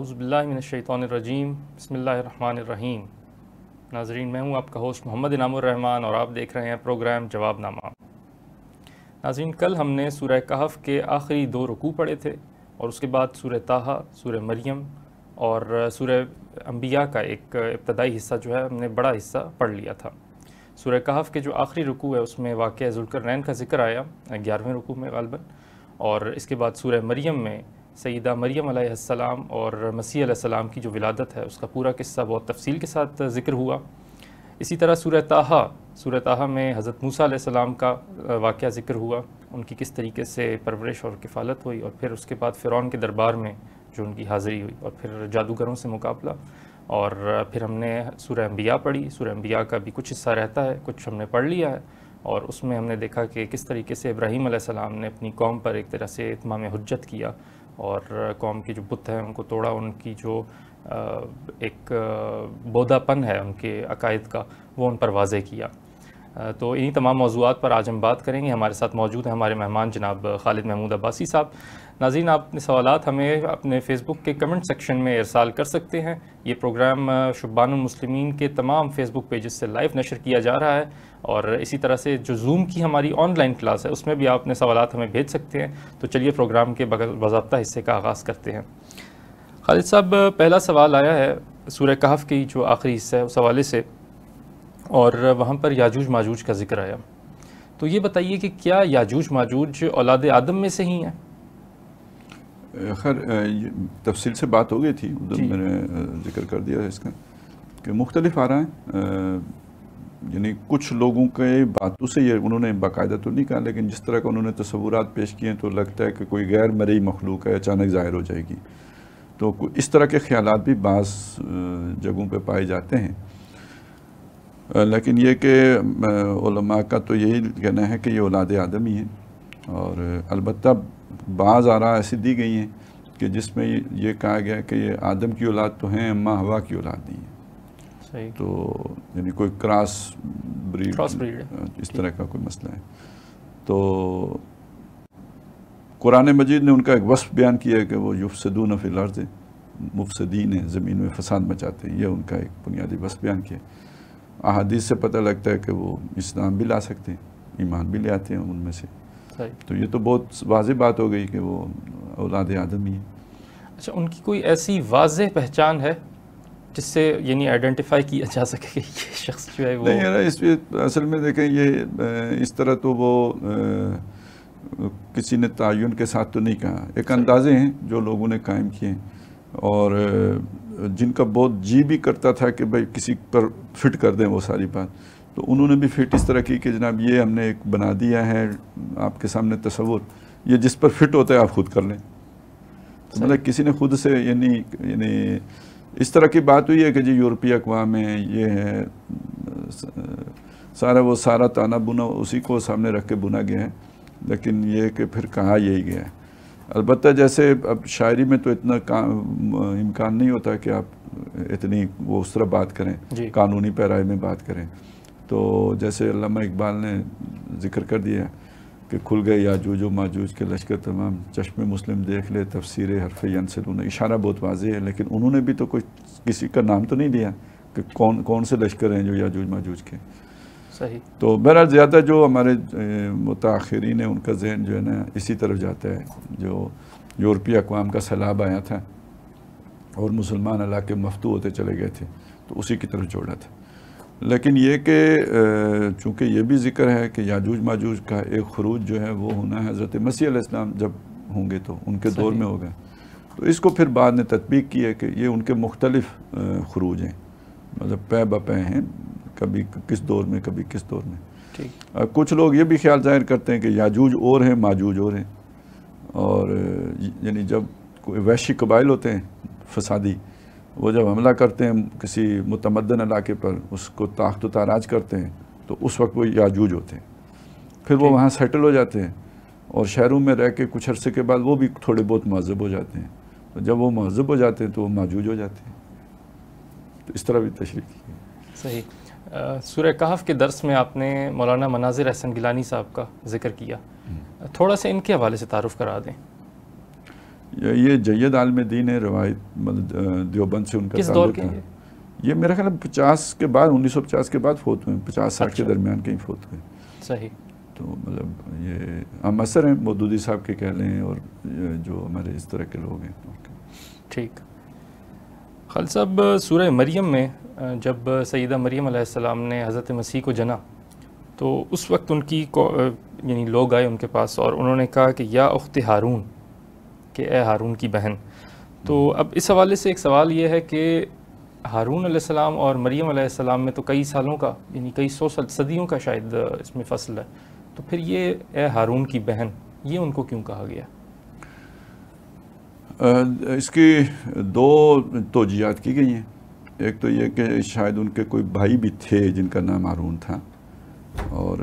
आउज़बिल्लिनशैतरजीम बसमीम नाजरीन मैं हूँ आपका होस्ट मोहम्मद इनामान और आप देख रहे हैं प्रोग्राम जवाब नामा नाजरीन कल हमने सूर कहफ़ के आखिरी दो रुकू पढ़े थे और उसके बाद सूर ताहा सूर मरियम और सूर अम्बिया का एक इब्तदाई हिस्सा जो है हमने बड़ा हिस्सा पढ़ लिया था सूर कहफ़ के जो आखिरी रुकू है उसमें वाक़ जुलकर का जिक्र आया ग्यारहवें रुकू में गालबन और इसके बाद सूर मरियम में सईदा मरियम आसमाम और मसीह सलाम की जो विलादत है उसका पूरा किस्सा बहुत तफसील के साथ ज़िक्र हुआ इसी तरह सूरह ताहा सूरह ताहा में हज़रत मूसा सलाम का वाक़ ज़िक्र हुआ उनकी किस तरीके से परवरिश और किफ़ालत हुई और फिर उसके बाद फ़िरौन के दरबार में जो उनकी हाज़िरी हुई और फिर जादूगरों से मुकाबला और फिर हमने सूर्य अम्बिया पढ़ी सूर्य अम्बिया का भी कुछ हिस्सा रहता है कुछ हमने पढ़ लिया है और उसमें हमने देखा कि किस तरीके से इब्राहीम ने अपनी कौम पर एक तरह से इतमाम हजत किया और कौम के जो बुत हैं उनको तोड़ा उनकी जो एक बोधापन है उनके अकायद का वो उन पर वाजे किया तो इन्हीं तमाम मौजूद पर आज हम बात करेंगे हमारे साथ मौजूद हैं हमारे मेहमान जनाब खालिद महमूद अब्बासी साहब नाजीन आप अपने सवाल हमें अपने फ़ेसबुक के कमेंट सेक्शन में इरसाल कर सकते हैं ये प्रोग्राम शुबानमसलिमिन के तमाम फ़ेसबुक पेजेस से लाइव नशर किया जा रहा है और इसी तरह से जो जूम की हमारी ऑनलाइन क्लास है उसमें भी आप अपने सवाल हमें भेज सकते हैं तो चलिए प्रोग्राम के बाबा हिस्से का आगाज़ करते हैं खालिद साहब पहला सवाल आया है सूर्य कहफ की जो आखिरी हिस्सा है उस हवाले से और वहाँ पर याजूज माजूज का जिक्र आया तो ये बताइए कि क्या याजूज माजूज औलाद आदम में से ही हैं खैर तफसील से बात हो गई थी उधर मैंने जिक्र कर दिया इसका कि मुख्तलिफ आ रहा है यानी कुछ लोगों के बातों से ये उन्होंने बाकायदा तो नहीं कहा लेकिन जिस तरह का उन्होंने तस्वूरत पेश किए तो लगता है कि कोई गैर मरई मखलूक है अचानक ज़ाहिर हो जाएगी तो इस तरह के ख्याल भी बास जगहों पर पाए जाते हैं लेकिन ये कि का तो यही कहना है कि ये औलाद आदमी है और अलबत् बाज़ आरा ऐसी दी गई हैं कि जिसमें ये कहा गया कि ये आदम की औलाद तो हैं अम्मा हवा की औलाद नहीं है सही तो यानी कोई क्रॉस ब्रीड क्रॉस ब्रीड इस तरह का कोई मसला है तो कुरान मजीद ने उनका एक वस्फ बयान किया कि वो युफसदून फिल अर्ज मुफसदीन है ज़मीन में फसाद मचाते हैं यह उनका एक बुनियादी वस्फ बयान किया अहादीस से पता लगता है कि वो इस्लाम भी ला सकते हैं ईमान भी ले आते हैं उनमें से तो ये तो बहुत वाज बात हो गई कि वो औलाद आदम ही है अच्छा उनकी कोई ऐसी वाज पहचान है जिससे यानी आइडेंटिफाई किया जा सके कि ये शख्स जो है वो नहीं यार इस असल में देखें ये इस तरह तो वो किसी ने तयन के साथ तो नहीं कहा एक अंदाजे हैं जो लोगों ने कायम किए और जिनका बहुत जी भी करता था कि भाई किसी पर फिट कर दें वो सारी बात तो उन्होंने भी फिट इस तरह की कि जनाब ये हमने एक बना दिया है आपके सामने तस्वुर ये जिस पर फिट होता है आप खुद कर लें तो मतलब किसी ने खुद से यानी यानी इस तरह की बात हुई है कि जी यूरोपीय अकवाम है ये है सारा वो सारा ताना बुना उसी को सामने रख के बुना गया है लेकिन ये कि फिर कहा यही गया है अलबत् जैसे अब शायरी में तो इतना इम्कान नहीं होता कि आप इतनी वो उस तरह बात करें कानूनी पैराई में बात करें तो जैसे अल्लामा इकबाल ने जिक्र कर दिया कि खुल गए याजूज माजूज के लश्कर तमाम चश्मे मुस्लिम देख ले तफसर हरफ यनसलून इशारा बहुत वाजे है लेकिन उन्होंने भी तो कुछ किसी का नाम तो नहीं दिया कि कौन कौन से लश्कर हैं जो याजूज माजूज के सही तो बहरहाल ज़्यादा जो हमारे मुताखरीन है उनका जहन जो है ना इसी तरफ जाता है जो यूरोपीय अकवाम का सैलाब आया था और मुसलमान इलाके मफतू होते चले गए थे तो उसी की तरफ जोड़ा था लेकिन ये कि चूँकि ये भी जिक्र है कि याजूज माजूज का एक खरूज जो है वो होना है हज़रत मसीह इस्लाम जब होंगे तो उनके दौर में होगा तो इसको फिर बाद ने तदबीक की है कि ये उनके मुख्तलिफ खरूज हैं मतलब पै बपे हैं कभी किस दौर में कभी किस दौर में ठीक कुछ लोग ये भी ख्याल जाहिर करते हैं कि याजूज और हैं माजूज और हैं और यानी जब कोई कबाइल होते हैं फसादी वो जब हमला करते हैं किसी मुतमदन इलाके पर उसको ताकत ताराज करते हैं तो उस वक्त वो याजूज होते हैं फिर वो वहाँ सेटल हो जाते हैं और शहरों में रह के कुछ अरसे के बाद वो भी थोड़े बहुत महजब हो जाते हैं तो जब वो महजब हो जाते हैं तो वो माजूज हो जाते हैं तो इस तरह भी तशरी की सही सूर्य कहाफ के दर्स में आपने मौलाना मनाजिर अहसन गिलानी साहब का जिक्र किया हम्म। थोड़ा सा इनके हवाले से तारफ़ करा दें ये जैद आलम दीन है रवायत मतलब देवबंद से उनका ताल्लुक है ये मेरा ख्याल पचास के बाद उन्नीस सौ पचास के बाद फोत हुए पचास साठ अच्छा। के दरमियान कहीं फोत हुए सही तो मतलब ये हम असर हैं मोदूदी साहब के कह लें और जो हमारे इस तरह के लोग हैं ठीक खाल साहब सूर मरियम में जब सईदा मरियम सलाम ने हज़रत मसीह को जना तो उस वक्त उनकी यानी लोग आए उनके पास और उन्होंने कहा कि या उख्त हारून कि ए हारून की बहन तो अब इस हवाले से एक सवाल ये है कि हारून सलाम और मरियम सलाम में तो कई सालों का यानी कई सौ सदियों का शायद इसमें फसल है तो फिर ये ए हारून की बहन ये उनको क्यों कहा गया इसकी दो तोजियात की गई हैं एक तो ये कि शायद उनके कोई भाई भी थे जिनका नाम हारून था और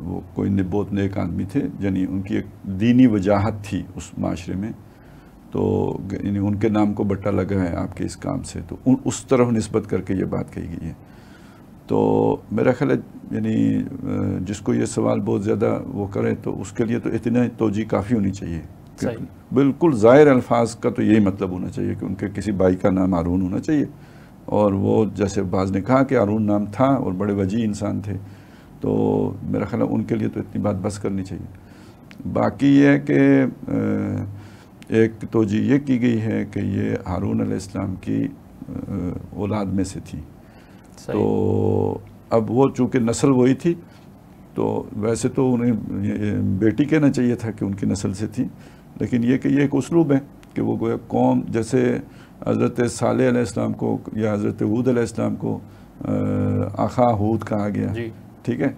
वो कोई निबोत नेक आदमी थे यानी उनकी एक दीनी वजाहत थी उस माशरे में तो यानी उनके नाम को बट्टा लगा है आपके इस काम से तो उन उस तरफ नस्बत करके ये बात कही गई है तो मेरा ख्याल है यानी जिसको ये सवाल बहुत ज़्यादा वो करें तो उसके लिए तो इतना तोजी काफ़ी होनी चाहिए बिल्कुल ज़ाहिर अल्फाज का तो यही मतलब होना चाहिए कि उनके किसी भाई का नाम हारून होना चाहिए और वो जैसे बाज ने कहा कि हारून नाम था और बड़े वजी इंसान थे तो मेरा ख्याल उनके लिए तो इतनी बात बस करनी चाहिए बाकी ये है कि एक तो जी ये की गई है कि ये हारून अलैहिस्सलाम की औलाद में से थी तो अब वो चूँकि नस्ल वही थी तो वैसे तो उन्हें बेटी कहना चाहिए था कि उनकी नस्ल से थी लेकिन ये कि ये एक उसलूब है कि वो गोया कौम जैसे हज़रत साल इस्लाम को या हज़रत हूद इस्लाम को आखा हूद कहा गया ठीक है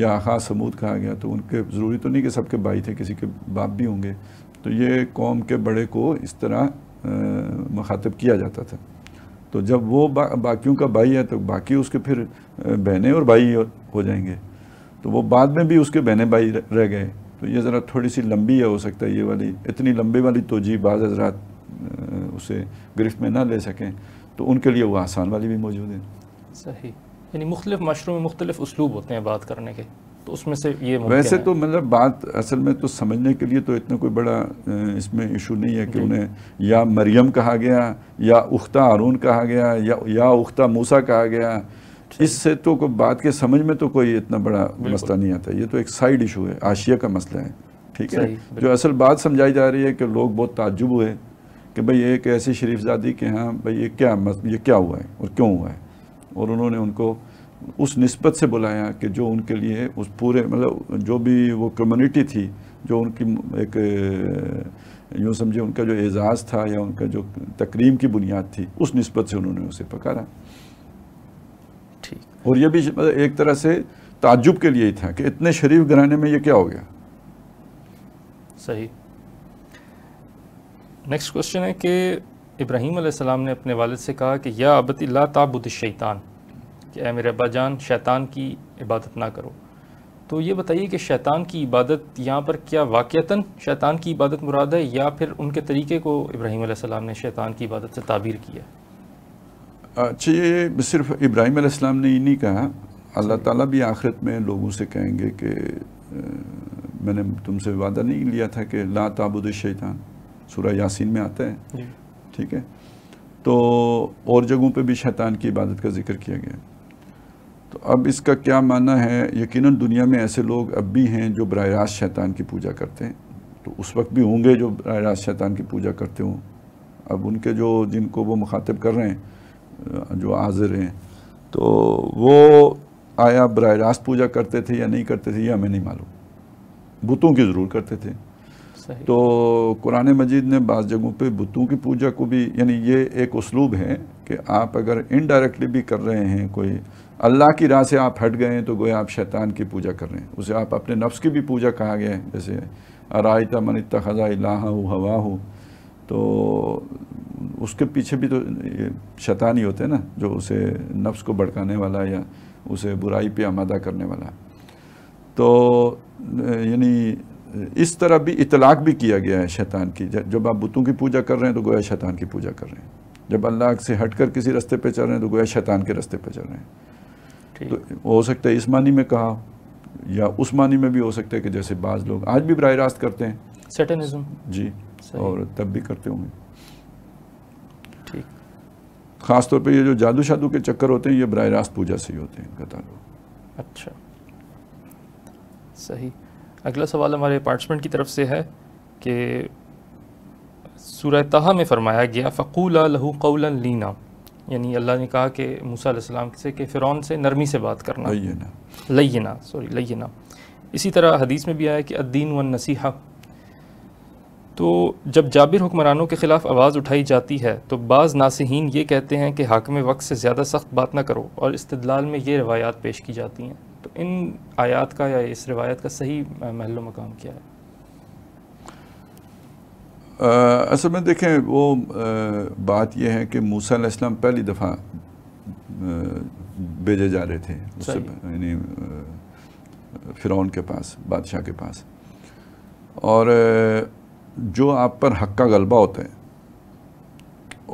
या ख़ास समूद कहा गया तो उनके ज़रूरी तो नहीं कि सबके भाई थे किसी के बाप भी होंगे तो ये कौम के बड़े को इस तरह मखातब किया जाता था तो जब वो बा, बाकियों का भाई है तो बाकी उसके फिर बहनें और भाई हो जाएंगे तो वो बाद में भी उसके बहने भाई रह गए तो ये ज़रा थोड़ी सी लंबी है हो सकता है ये वाली इतनी लंबी वाली जी बाज़ हजरात उसे गिरफ्त में ना ले सकें तो उनके लिए वो आसान वाली भी मौजूद है सही यानी मुख्तलिफ माशरों में मुख्तलिफ उसलूब होते हैं बात करने के तो उसमें से ये वैसे तो मतलब बात असल में तो समझने के लिए तो इतना कोई बड़ा इसमें इशू नहीं है कि उन्हें या मरियम कहा गया या उख्ता अरून कहा गया या या उख्ता मूसा कहा गया इससे तो कोई बात के समझ में तो कोई इतना बड़ा मसला नहीं आता ये तो एक साइड इशू है आशिया का मसला है ठीक है जो असल बात समझाई जा रही है कि लोग बहुत ताजुब हुए कि भाई एक ऐसी शरीफजादी के यहाँ भाई ये क्या ये क्या हुआ है और क्यों हुआ है और उन्होंने उनको उस नस्बत से बुलाया कि जो उनके लिए उस पूरे मतलब जो भी वो कम्युनिटी थी जो उनकी एक यूँ समझे उनका जो एज़ाज़ था या उनका जो तकरीम की बुनियाद थी उस नस्बत से उन्होंने उसे पकारा ठीक और यह भी मतलब एक तरह से ताजुब के लिए ही था कि इतने शरीफ घराने में ये क्या हो गया सही नेक्स्ट क्वेश्चन है कि इब्राहीम आसमाम ने अपने वालद से कहा कि या अबती ला ताबुद शैतान कि ए मेरे अबा जान शैतान की इबादत ना करो तो ये बताइए कि शैतान की इबादत यहाँ पर क्या वाक़ता शैतान की इबादत मुराद है या फिर उनके तरीके को इब्राहीम आसमाम ने शैतान की इबादत से ताबीर किया अच्छा ये सिर्फ इब्राहीम आसमाम ने ही नहीं कहा अल्लाह ताला भी आखिरत में लोगों से कहेंगे कि मैंने तुमसे वादा नहीं लिया था कि ला ताबुद शैतान सूर्य यासिन में आता है ठीक है तो और जगहों पे भी शैतान की इबादत का जिक्र किया गया तो अब इसका क्या मानना है यकीनन दुनिया में ऐसे लोग अब भी हैं जो बर रास्त शैतान की पूजा करते हैं तो उस वक्त भी होंगे जो बर रास्त शैतान की पूजा करते हों अब उनके जो जिनको वो मुखातब कर रहे हैं जो हाजिर हैं तो वो आया बर रास्त पूजा करते थे या नहीं करते थे यह हमें नहीं मालूम बुतों की ज़रूर करते थे तो कुरान मजीद ने बाज़ जगहों पे बुतों की पूजा को भी यानी ये एक उसलूब है कि आप अगर इनडायरेक्टली भी कर रहे हैं कोई अल्लाह की राह से आप हट गए हैं तो गोया आप शैतान की पूजा कर रहे हैं उसे आप अपने नफ्स की भी पूजा कहा गया है जैसे अरायता मन खज़ा इला हवा हो तो उसके पीछे भी तो शैतान ही होते हैं ना जो उसे नफ्स को भड़काने वाला या उसे बुराई पे आमादा करने वाला तो यानी इस तरह भी इतलाक भी किया गया है शैतान की जब आप बुतों की पूजा कर रहे हैं तो गोया शैतान की पूजा कर रहे हैं जब अल्लाह से हटकर किसी रास्ते पे चल रहे हैं तो गोया शैतान के रास्ते पे चल रहे हैं तो हो सकता है इस मानी में कहा या उस मानी में भी हो सकता है कि जैसे बाज़ लोग आज भी बर रास्त करते हैं सेटनिज्म जी और तब भी करते होंगे ठीक ख़ास तौर पे ये जो जादू शादू के चक्कर होते हैं ये बर रास्त पूजा से ही होते हैं इनका लोग अच्छा सही अगला सवाल हमारे पार्टिसमेंट की तरफ से है कि सूरह में फरमाया गया फ़कूला लहू कौल लीना यानी अल्लाह ने कहा कि मूसा से कि फ़िरौन से नरमी से बात करना लयना लयना सॉरी लयना इसी तरह हदीस में भी आया कि अद्दीन व नसीहा तो जब जाबिर हुक्मरानों के ख़िलाफ़ आवाज़ उठाई जाती है तो बाज़ नासहीन ये कहते हैं कि हाकम वक्त से ज़्यादा सख्त बात ना करो और इस्तदलाल में ये रवायात पेश की जाती हैं तो इन आयात का या इस रिवायत का सही महल मकाम क्या है असल में देखें वो आ, बात यह है कि मूसा इस्लाम पहली दफ़ा भेजे जा रहे थे यानी फ़िरौन के पास बादशाह के पास और जो आप पर हक का गलबा होता है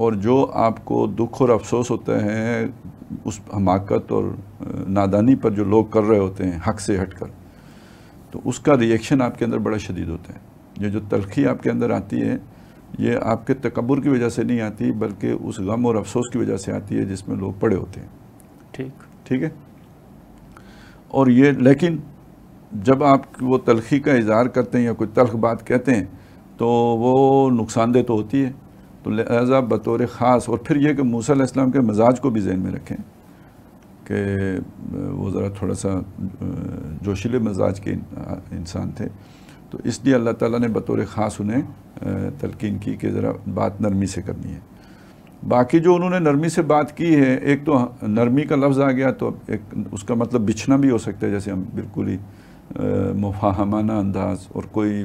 और जो आपको दुख और अफसोस होता है उस हमाकत और नादानी पर जो लोग कर रहे होते हैं हक से हट कर तो उसका रिएक्शन आपके अंदर बड़ा शदीद होता है ये जो तलखी आपके अंदर आती है ये आपके तकबर की वजह से नहीं आती बल्कि उस गम और अफसोस की वजह से आती है जिसमें लोग पड़े होते हैं ठीक ठीक है और ये लेकिन जब आप वो तलखी का इजहार करते हैं या कोई तलख बात कहते हैं तो वो नुकसानदेह तो होती है तो लिहाजा बतौर ख़ास और फिर यह कि मूसा इस्लाम के मजाज को भी जहन में रखें कि वो ज़रा थोड़ा सा जोशीले मजाज के इंसान थे तो इसलिए अल्लाह ताला ने बतौर ख़ास उन्हें तलकिन की कि ज़रा बात नरमी से करनी है बाकी जो उन्होंने नरमी से बात की है एक तो नरमी का लफ्ज़ आ गया तो एक उसका मतलब बिछना भी हो सकता है जैसे हम बिल्कुल ही मुफाहमाना अंदाज और कोई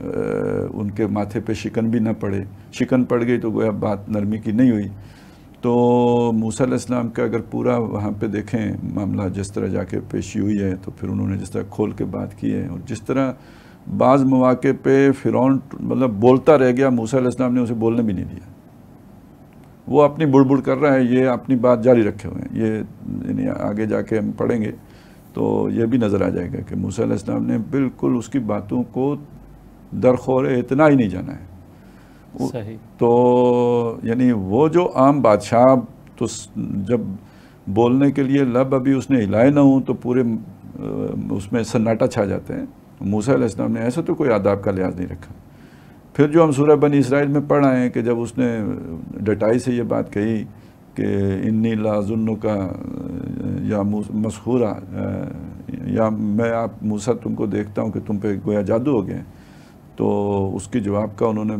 उनके माथे पे शिकन भी ना पड़े शिकन पड़ गई तो गोया बात नरमी की नहीं हुई तो मूसा इस्लाम का अगर पूरा वहाँ पे देखें मामला जिस तरह जाके पेशी हुई है तो फिर उन्होंने जिस तरह खोल के बात की है और जिस तरह बाज़ मौाक़े पे फिर मतलब बोलता रह गया मूसा इस्लाम ने उसे बोलने भी नहीं दिया वो अपनी बुड़बुड़ कर रहा है ये अपनी बात जारी रखे हुए हैं ये यानी आगे जाके हम पढ़ेंगे तो ये भी नज़र आ जाएगा कि मूसा इस्लाम ने बिल्कुल उसकी बातों को दरखोर इतना ही नहीं जाना है सही। तो यानी वो जो आम बादशाह तो जब बोलने के लिए लब अभी उसने हिलाए ना हो तो पूरे उसमें सन्नाटा छा जाते हैं मूसा इस्लाम ने ऐसा तो कोई आदाब का लिहाज नहीं रखा फिर जो हम सूर्य बनी इसराइल में पढ़ आए हैं कि जब उसने डटाई से ये बात कही कि इन्नी लाजुन का या मशहूरा या मैं आप मूसा तुमको देखता हूँ कि तुम पे गोया जादू हो गए हैं तो उसके जवाब का उन्होंने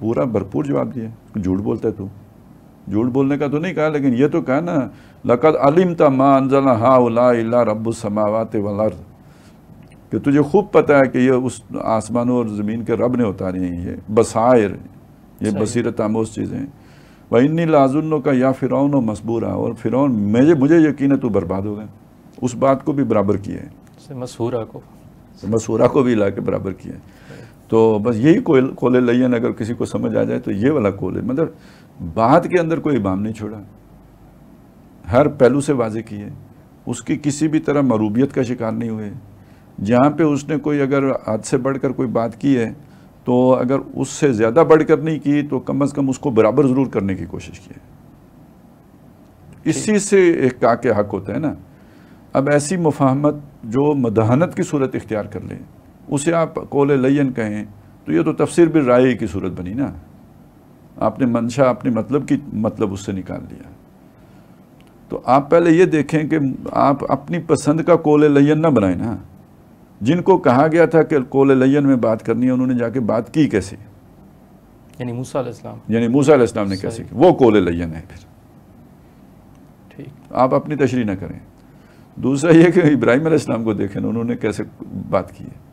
पूरा भरपूर जवाब दिया झूठ बोलते तू तो। झूठ बोलने का तो नहीं कहा लेकिन ये तो कहा ना लकद अलिम तमा अनजला हा रब्बु समावत वलर कि तुझे खूब पता है कि ये उस आसमानों और ज़मीन के रब ने उतारे हैं ये बसायर ये बसीरत आमोज चीज़ें हैं वह इन्नी लाजुनों का या फिर मसबूरा और फिर मुझे मुझे यकीन है तू बर्बाद हो गए उस बात को भी बराबर किया है मसूरा को मसूरा को भी ला के बराबर किया है तो बस यही कोयल कोले लयन अगर किसी को समझ आ जाए तो ये वाला कोले मतलब बात के अंदर कोई इमाम नहीं छोड़ा हर पहलू से वाजे किए उसकी किसी भी तरह मरूबियत का शिकार नहीं हुए जहाँ पे उसने कोई अगर हाथ से बढ़कर कोई बात की है तो अगर उससे ज़्यादा बढ़कर नहीं की तो कम अज़ कम उसको बराबर ज़रूर करने की कोशिश की है इसी से एक का के हक होता है ना अब ऐसी मुफाहमत जो मदाहनत की सूरत इख्तियार कर लें उसे आप कोल लयन कहें तो ये तो तफसर भी राय की सूरत बनी ना आपने मंशा अपने मतलब की मतलब उससे निकाल लिया तो आप पहले ये देखें कि आप अपनी पसंद का कोल लयन ना बनाए ना जिनको कहा गया था कि कोल लयन में बात करनी है उन्होंने जाके बात की कैसे यानी मूसा यानी मूसा ने कैसे की वो कोल लयन है फिर ठीक आप अपनी तशरी ना करें दूसरा ये कि इब्राहिम को देखें उन्होंने कैसे बात की है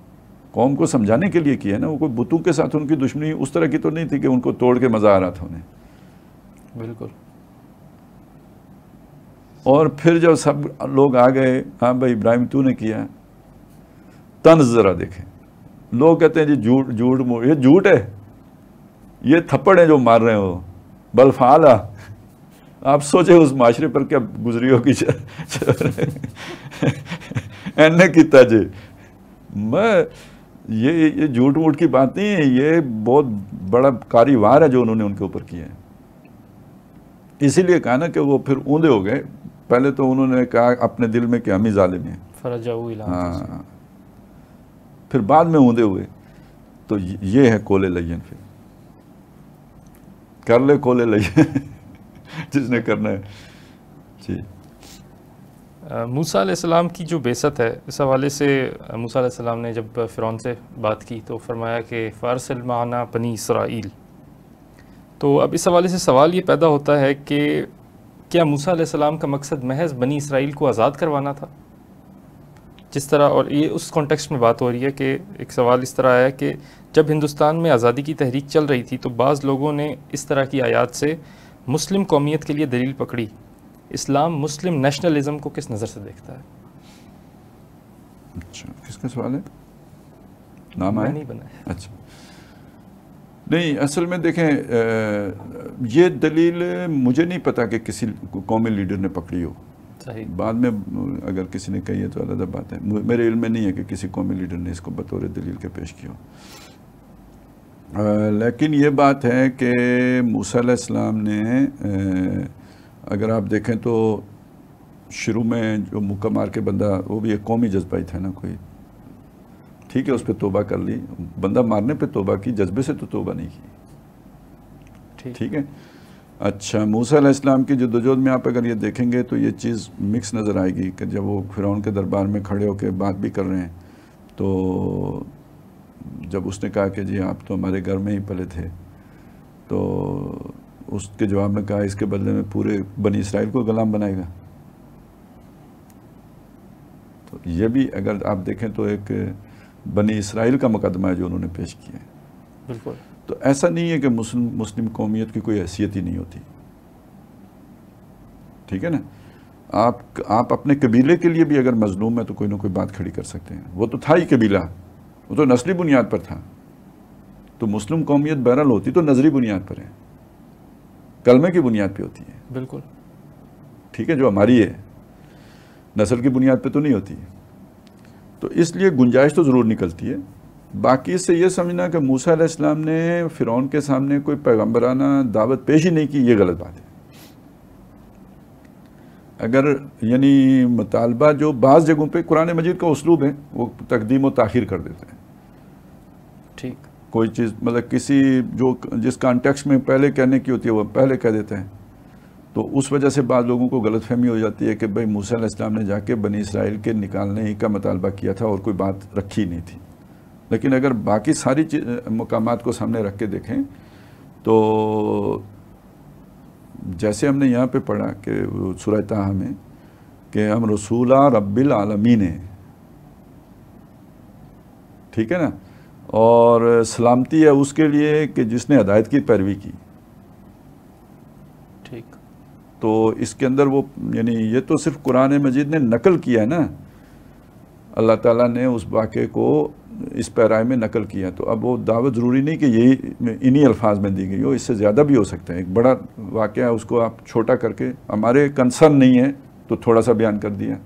कौम को समझाने के लिए किया ना वो कोई बुतों के साथ उनकी दुश्मनी उस तरह की तो नहीं थी कि उनको तोड़ के मज़ा आ रहा था उन्हें बिल्कुल और फिर जब सब लोग आ गए हाँ भाई इब्राहिम तू ने किया तंज ज़रा देखें लोग कहते हैं जी झूठ झूठ ये झूठ है ये थप्पड़ है जो मार रहे हो बलफाल आप सोचे उस माशरे पर क्या गुजरी होगी एने किता जी मैं ये ये झूठ मूठ की बात नहीं है ये बहुत बड़ा कारीवार है जो उन्होंने उनके ऊपर किया है इसीलिए कहा ना कि वो फिर ऊंधे हो गए पहले तो उन्होंने कहा अपने दिल में कि हम ही जालिम हैं हाँ फिर बाद में ऊंधे हुए तो ये है कोले लयन फिर कर ले कोले लयन जिसने करना है जी मूसा सलाम की जो बेसत है इस हवाले से मूसा सलाम ने जब फ़िरौन से बात की तो फरमाया कि फ़ारसलमाना बनी इसराइल तो अब इस हवाले से सवाल ये पैदा होता है कि क्या मूसा सलाम का मकसद महज बनी इसराइल को आज़ाद करवाना था जिस तरह और ये उस कॉन्टेक्स्ट में बात हो रही है कि एक सवाल इस तरह आया कि जब हिंदुस्तान में आज़ादी की तहरीक चल रही थी तो बाज़ लोगों ने इस तरह की आयात से मुस्लिम कौमियत के लिए दलील पकड़ी इस्लाम मुस्लिम नेशनलिज्म को किस नज़र से देखता है अच्छा किसका सवाल है नाम आया नहीं बना अच्छा नहीं असल में देखें ये दलील मुझे नहीं पता कि किसी कौमी लीडर ने पकड़ी हो सही। बाद में अगर किसी ने कही है तो अलग बात है मेरे इल्म में नहीं है कि किसी कौमी लीडर ने इसको बतौर दलील के पेश किया लेकिन ये बात है कि मूसा इस्लाम ने आ, अगर आप देखें तो शुरू में जो मुक्का मार के बंदा वो भी एक कौमी जज्बा ही था ना कोई ठीक है उस पर तोबा कर ली बंदा मारने पे तोबा की जज्बे से तो तोबा नहीं की ठीक है अच्छा मूसा इस्लाम की जदोजहद में आप अगर ये देखेंगे तो ये चीज़ मिक्स नज़र आएगी कि जब वो फिरौन के दरबार में खड़े होकर बात भी कर रहे हैं तो जब उसने कहा कि जी आप तो हमारे घर में ही पले थे तो उसके जवाब में कहा इसके बदले में पूरे बनी इसराइल को गुलाम बनाएगा तो ये भी अगर आप देखें तो एक बनी इसराइल का मुकदमा है जो उन्होंने पेश किया है तो ऐसा नहीं है कि मुस्लिम मुस्लिम कौमियत की कोई हैसियत ही नहीं होती ठीक है ना आप आप अपने कबीले के लिए भी अगर मजलूम है तो कोई ना कोई बात खड़ी कर सकते हैं वो तो था ही कबीला वो तो नस्ली बुनियाद पर था तो मुस्लिम कौमियत बहरल होती तो नजरी बुनियाद पर है कलमे की बुनियाद पे होती है बिल्कुल ठीक है जो हमारी है नस्ल की बुनियाद पे तो नहीं होती है तो इसलिए गुंजाइश तो ज़रूर निकलती है बाकी इससे यह समझना कि मूसा इस्लाम ने फ़िरौन के सामने कोई पैगम्बराना दावत पेश ही नहीं की ये गलत बात है अगर यानी मुतालबा जो बाज़ जगहों पे कुरान मजीद का उसलूब है वो तकदीम व ताखिर कर देते हैं ठीक कोई चीज़ मतलब किसी जो जिस कॉन्टेक्स्ट में पहले कहने की होती है वो पहले कह देते हैं तो उस वजह से बाद लोगों को गलत फहमी हो जाती है कि भाई मूसा इस्लाम ने जाके बनी इसराइल के निकालने ही का मतालबा किया था और कोई बात रखी नहीं थी लेकिन अगर बाकी सारी मकाम को सामने रख के देखें तो जैसे हमने यहाँ पे पढ़ा कि सूरज तहा में कि हम रसूला रब्बिल आलमीन हैं ठीक है ना और सलामती है उसके लिए कि जिसने हदायत की पैरवी की ठीक तो इसके अंदर वो यानी ये तो सिर्फ कुरान मजीद ने नकल किया है ना अल्लाह ताला ने उस वाक़े को इस पैराए में नकल किया तो अब वो दावत ज़रूरी नहीं कि यही इन्हीं अल्फाज में दी गई हो इससे ज़्यादा भी हो सकता है एक बड़ा वाक़ है उसको आप छोटा करके हमारे कंसर्न नहीं है तो थोड़ा सा बयान कर दिया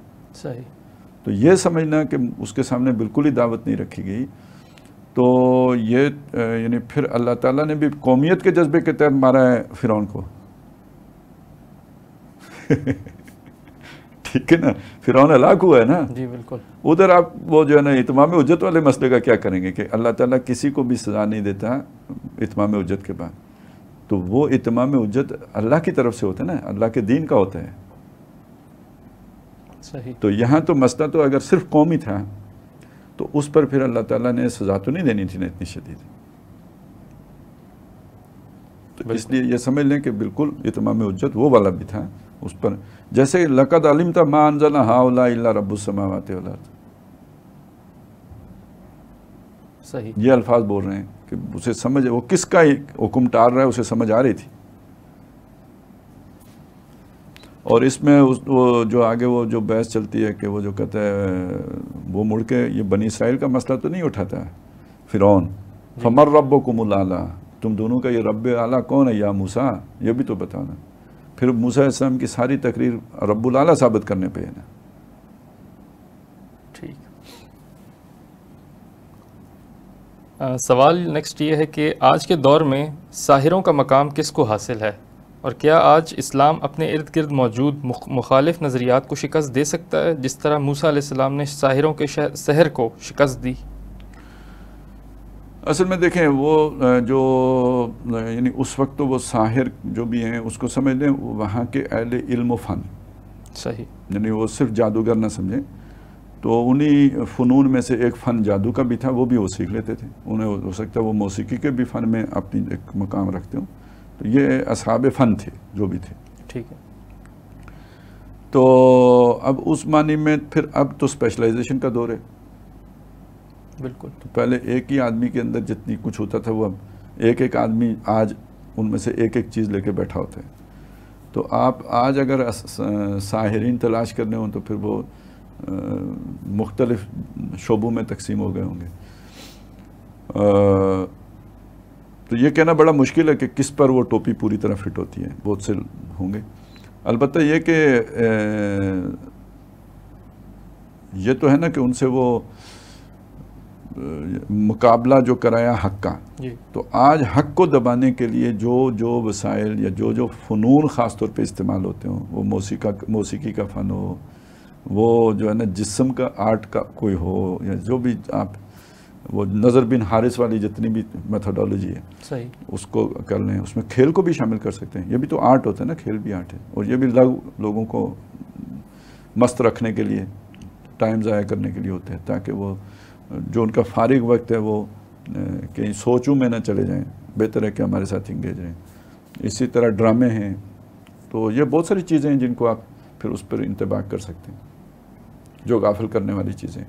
सही तो ये समझना कि उसके सामने बिल्कुल ही दावत नहीं रखी गई तो ये यानी फिर अल्लाह ताला ने भी कौमियत के जज्बे के तहत मारा है फ़िरौन को ठीक है ना फ़िरौन अलग हुआ है ना जी बिल्कुल उधर आप वो जो है ना इतमाम उजत वाले मसले का क्या करेंगे कि अल्लाह ताला किसी को भी सज़ा नहीं देता इतमाम उजत के बाद तो वो इतमाम उजत अल्लाह की तरफ से होता है ना अल्लाह के दीन का होता है सही तो यहाँ तो मसला तो अगर सिर्फ कौमी था तो उस पर फिर अल्लाह ताला ने सज़ा तो नहीं देनी थी ना इतनी शदीद तो इसलिए ये समझ लें कि बिल्कुल ये तमाम उज्जत वो वाला भी था उस पर जैसे लकद अलिम था माँ अनजला हाउला रबुसमावत सही ये अल्फाज बोल रहे हैं कि उसे समझ वो किसका हुक्म टार रहा है उसे समझ आ रही थी और इसमें उस वो जो आगे वो जो बहस चलती है कि वो जो कहते हैं वो मुड़ के ये बनी इसराइल का मसला तो नहीं उठाता है फ़िरौन फमर रब कुमुल आला तुम दोनों का ये रब आला कौन है या मूसा ये भी तो बताना फिर मूसा इस्लाम की सारी तकरीर रब्बुल आला साबित करने पे है ना ठीक आ, सवाल नेक्स्ट ये है कि आज के दौर में साहिरों का मकाम किसको हासिल है और क्या आज इस्लाम अपने इर्द गिर्द मौजूद मुखालिफ नज़रियात को शिकस्त दे सकता है जिस तरह मूसा आसमाम ने साहिरों के शहर को शिकस्त दी असल में देखें वो जो यानी उस वक्त तो वो साहिर जो भी हैं उसको समझ लें वहाँ के अहल इल्म फ़न सही यानी वो सिर्फ जादूगर ना समझें तो उन्हीं फ़नून में से एक फ़न जादू का भी था वो भी वो सीख लेते थे उन्हें हो सकता है वो मौसीकी के भी फ़न में अपनी एक मकाम रखते हों तो ये असहाब फ़न थे जो भी थे ठीक है तो अब उस मानी में फिर अब तो स्पेशलाइजेशन का दौर है बिल्कुल तो पहले एक ही आदमी के अंदर जितनी कुछ होता था वो अब एक एक आदमी आज उनमें से एक एक चीज़ लेके बैठा होता है तो आप आज अगर साहरीन तलाश करने हों तो फिर वो मुख्तलिफ शोबों में तकसीम हो गए होंगे तो ये कहना बड़ा मुश्किल है कि किस पर वो टोपी पूरी तरह फिट होती है बहुत से होंगे अलबत्त ये कि ये तो है ना कि उनसे वो मुकाबला जो कराया हक का तो आज हक को दबाने के लिए जो जो वसाइल या जो जो फ़नून ख़ास तौर पर इस्तेमाल होते हों वो मौसीका मौसीकी का फ़न हो वो जो है ना जिसम का आर्ट का कोई हो या जो भी आप वो नज़र बिन हारिस वाली जितनी भी मेथोडोलॉजी है सही उसको कर लें उसमें खेल को भी शामिल कर सकते हैं ये भी तो आर्ट होता है ना खेल भी आर्ट है और ये भी लोगों को मस्त रखने के लिए टाइम ज़ाया करने के लिए होता है ताकि वो जो उनका फारिग वक्त है वो कहीं सोचों में ना चले जाएँ बेहतर है कि हमारे साथ इंगेज रहें इसी तरह ड्रामे हैं तो ये बहुत सारी चीज़ें हैं जिनको आप फिर उस पर इंतबाह कर सकते हैं जो गाफिल करने वाली चीज़ें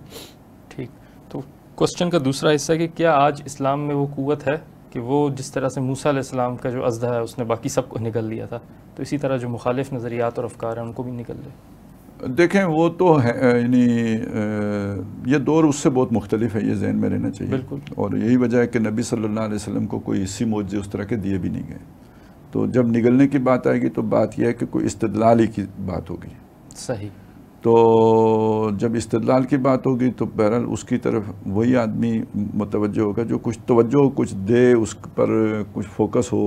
क्वेश्चन का दूसरा हिस्सा कि क्या आज इस्लाम में वो कुत है कि वो जिस तरह से मूसा इस्लाम का जो अजह है उसने बाकी सबको निकल लिया था तो इसी तरह जो मुखालिफ नज़रियात और अफकार हैं उनको भी निकल ले देखें वो तो है यानी ये दौर उससे बहुत मुख्तलिफ है ये जहन में रहना चाहिए बिल्कुल और यही वजह है कि नबी सल्लल्लाहु अलैहि वसल्लम को कोई इसी मोजे उस तरह के दिए भी नहीं गए तो जब निगलने की बात आएगी तो बात यह है कि कोई इस्तलाल की बात होगी सही तो जब इस्तलाल की बात होगी तो बहरहाल उसकी तरफ वही आदमी मुतवजह होगा जो कुछ तवज्जो कुछ दे उस पर कुछ फोकस हो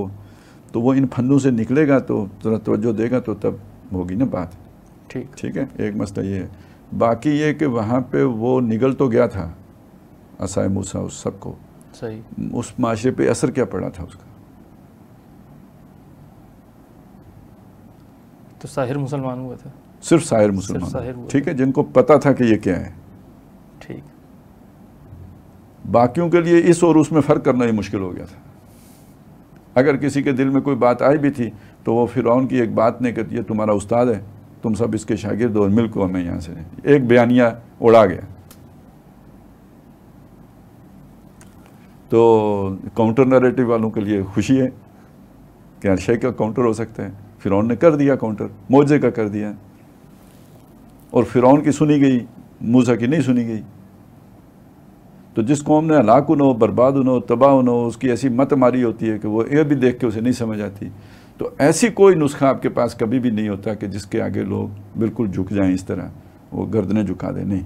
तो वो इन फनों से निकलेगा तो ज़रा तवज्जो देगा तो तब होगी ना बात ठीक ठीक है एक मसला ये है बाकी ये कि वहाँ पे वो निगल तो गया था असाय मूसा उस सबको सही उस माशरे पे असर क्या पड़ा था उसका तो साहिर मुसलमान हुआ था सिर्फ साहिर मुसलमान ठीक है जिनको पता था कि ये क्या है ठीक बाकियों के लिए इस और उसमें फ़र्क करना ही मुश्किल हो गया था अगर किसी के दिल में कोई बात आई भी थी तो वो फ़िरौन की एक बात नहीं कहती है तुम्हारा उस्ताद है तुम सब इसके शागिर्द और मिलको हमें यहाँ से एक बयानिया उड़ा गया तो काउंटर नरेटिव वालों के लिए खुशी है कि शेख का काउंटर हो सकता है फिर ने कर दिया काउंटर मोजे का कर दिया और फ़िरौन की सुनी गई मूसा की नहीं सुनी गई तो जिस कौम ने हलाक न हो बर्बाद न हो तबाह न हो उसकी ऐसी मत मारी होती है कि वो यह भी देख के उसे नहीं समझ आती तो ऐसी कोई नुस्खा आपके पास कभी भी नहीं होता कि जिसके आगे लोग बिल्कुल झुक जाएं इस तरह वो गर्दने झुका दें नहीं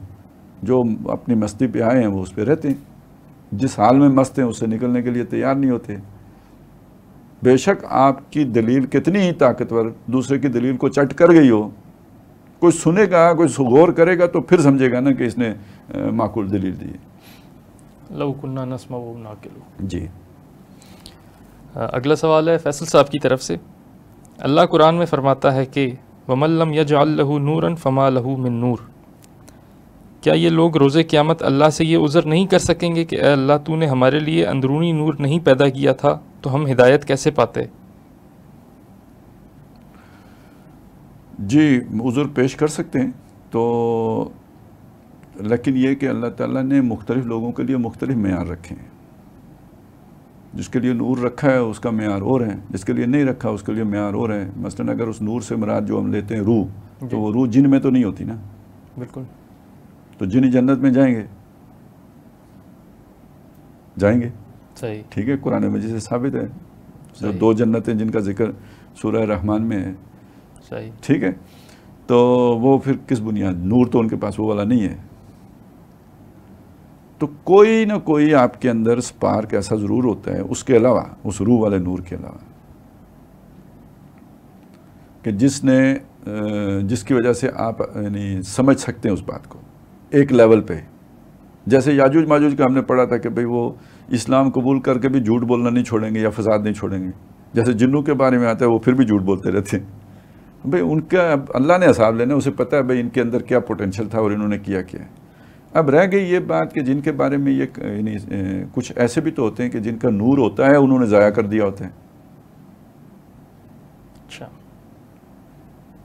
जो अपनी मस्ती पे आए हैं वो उस पर रहते हैं जिस हाल में मस्त हैं उससे निकलने के लिए तैयार नहीं होते बेशक आपकी दलील कितनी ही ताकतवर दूसरे की दलील को चट कर गई हो कोई सुनेगा कोई गौर करेगा तो फिर समझेगा ना कि इसने माकूल दलील दी लव कुन्ना नस्मा वो जी अगला सवाल है फैसल साहब की तरफ से अल्लाह कुरान में फरमाता है कि वमल्लम यजालहू नूरन फमा लहू मिन नूर क्या ये लोग रोज़े क़्यामत अल्लाह से ये उज़र नहीं कर सकेंगे कि अल्लाह तूने हमारे लिए अंदरूनी नूर नहीं पैदा किया था तो हम हिदायत कैसे पाते जी उज़र पेश कर सकते हैं तो लेकिन ये कि अल्लाह ताला ने मुख्तलिफ़ लोगों के लिए मुख्तलिफ़ मैार रखे हैं जिसके लिए नूर रखा है उसका मैार और है जिसके लिए नहीं रखा उसके लिए मैार और है मसलन अगर उस नूर से मराद जो हम लेते हैं रूह तो वो रूह जिन में तो नहीं होती ना बिल्कुल तो जिन जन्नत में जाएंगे जाएंगे सही ठीक है कुरान मजीद से साबित है जो दो जन्नतें जिनका जिक्र सूर्य रहमान में है सही ठीक है तो वो फिर किस बुनियाद नूर तो उनके पास वो वाला नहीं है तो कोई ना कोई आपके अंदर स्पार्क ऐसा ज़रूर होता है उसके अलावा उस रूह वाले नूर के अलावा कि जिसने जिसकी वजह से आप यानी समझ सकते हैं उस बात को एक लेवल पे जैसे याजूज माजूज का हमने पढ़ा था कि भाई वो इस्लाम कबूल करके भी झूठ बोलना नहीं छोड़ेंगे या फसाद नहीं छोड़ेंगे जैसे जिन्नू के बारे में आता है वो फिर भी झूठ बोलते रहते हैं भाई उनका अल्लाह ने हिसाब लेना उसे पता है भाई इनके अंदर क्या पोटेंशल था और इन्होंने किया क्या है अब रह गई ये बात कि जिनके बारे में ये कुछ ऐसे भी तो होते हैं कि जिनका नूर होता है उन्होंने ज़ाया कर दिया होता है अच्छा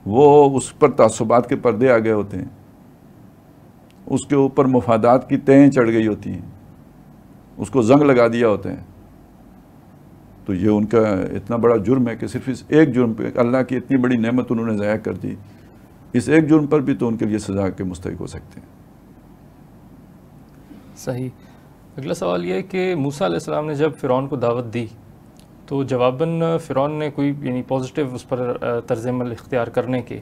वो उस पर तसुबात के पर्दे आ गए होते हैं उसके ऊपर मफादात की तहें चढ़ गई होती हैं उसको जंग लगा दिया होता है तो ये उनका इतना बड़ा जुर्म है कि सिर्फ इस एक जुर्म पर अल्लाह की इतनी बड़ी नमत उन्होंने ज़ाया कर दी इस एक जुर्म पर भी तो उनके लिए सजा के मुस्तक हो सकते हैं सही अगला सवाल यह है कि मूसा ने जब फ़िरौन को दावत दी तो जवाबन फ़िरौन ने कोई यानी पॉजिटिव उस पर तर्ज अमल इख्तियार करने के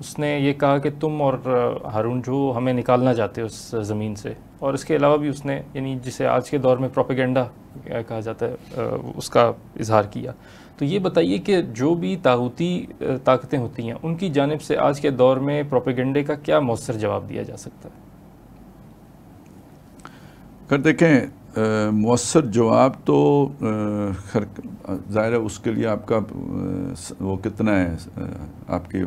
उसने ये कहा कि तुम और हारून जो हमें निकालना चाहते हो उस ज़मीन से और इसके अलावा भी उसने यानी जिसे आज के दौर में प्रोपेगेंडा कहा जाता है उसका इजहार किया तो ये बताइए कि जो भी ताहूती ताकतें होती हैं उनकी जानब से आज के दौर में प्रोपेगेंडे का क्या मौसर जवाब दिया जा सकता है अगर देखें मौसर जवाब तो ज़ाहिर है उसके लिए आपका वो कितना है आपके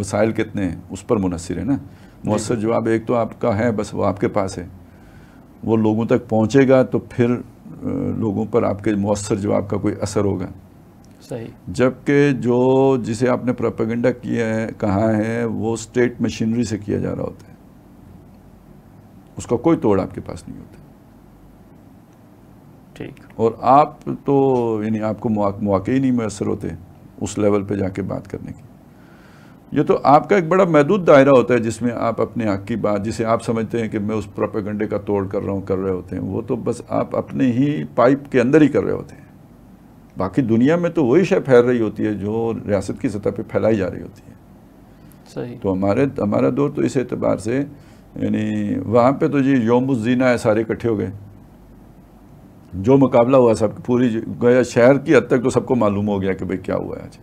वसाइल कितने हैं उस पर मुनसर है ना मौसर जवाब एक तो आपका है बस वो आपके पास है वो लोगों तक पहुँचेगा तो फिर लोगों पर आपके मौसर जवाब का कोई असर होगा सही जबकि जो जिसे आपने प्रोपेगेंडा किया है कहा है वो स्टेट मशीनरी से किया जा रहा होता है उसका कोई तोड़ आपके पास नहीं होता ठीक और आप तो यानी आपको मौके ही नहीं मैसर होते उस लेवल पे जाके बात करने की ये तो आपका एक बड़ा महदूद दायरा होता है जिसमें आप अपने हक की बात जिसे आप समझते हैं कि मैं उस प्रोपेगंडे का तोड़ कर रहा हूँ कर रहे होते हैं वो तो बस आप अपने ही पाइप के अंदर ही कर रहे होते हैं बाकी दुनिया में तो वही शय फैल रही होती है जो रियासत की सतह पर फैलाई जा रही होती है सही तो हमारे हमारा दौर तो इस एतबार से यानी वहाँ पे तो जी योम जीना है सारे इकट्ठे हो गए जो मुकाबला हुआ सब पूरी गया शहर की हद तक तो सबको मालूम हो गया कि भाई क्या हुआ है आज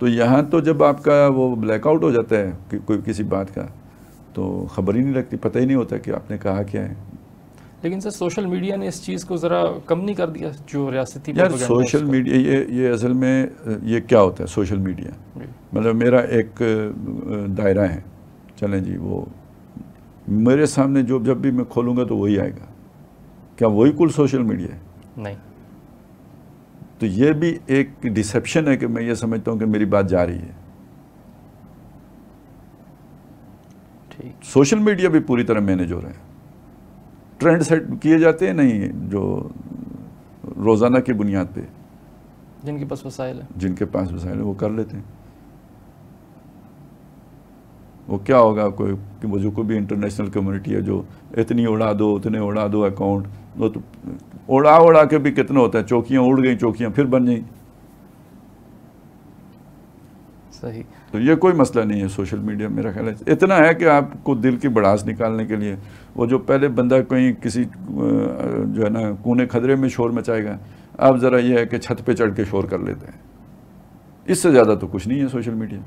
तो यहाँ तो जब आपका वो ब्लैकआउट हो जाता है कि कोई किसी बात का तो खबर ही नहीं लगती पता ही नहीं होता कि आपने कहा क्या है लेकिन सर सोशल मीडिया ने इस चीज़ को ज़रा कम नहीं कर दिया जो रियासती यार सोशल मीडिया ये ये असल में ये क्या होता है सोशल मीडिया मतलब मेरा एक दायरा है चलें जी वो मेरे सामने जो जब भी मैं खोलूँगा तो वही आएगा क्या वही कुल सोशल मीडिया है नहीं तो ये भी एक डिसेप्शन है कि मैं ये समझता हूँ कि मेरी बात जा रही है सोशल मीडिया भी पूरी तरह मैनेज हो रहे हैं ट्रेंड सेट किए जाते हैं नहीं जो रोज़ाना की बुनियाद पे जिनके पास वसाइल है जिनके पास वसाइल है वो कर लेते हैं वो क्या होगा कोई वो जो कोई भी इंटरनेशनल कम्युनिटी है जो इतनी उड़ा दो उतने उड़ा दो अकाउंट वो तो उड़ा उड़ा के भी कितना होता है चौकियाँ उड़ गई चौकियां फिर बन गई सही तो ये कोई मसला नहीं है सोशल मीडिया मेरा ख्याल है इतना है कि आपको दिल की बढ़ास निकालने के लिए वो जो पहले बंदा कहीं किसी जो है ना कोने खदरे में शोर मचाएगा अब ज़रा यह है कि छत पे चढ़ के शोर कर लेते हैं इससे ज़्यादा तो कुछ नहीं है सोशल मीडिया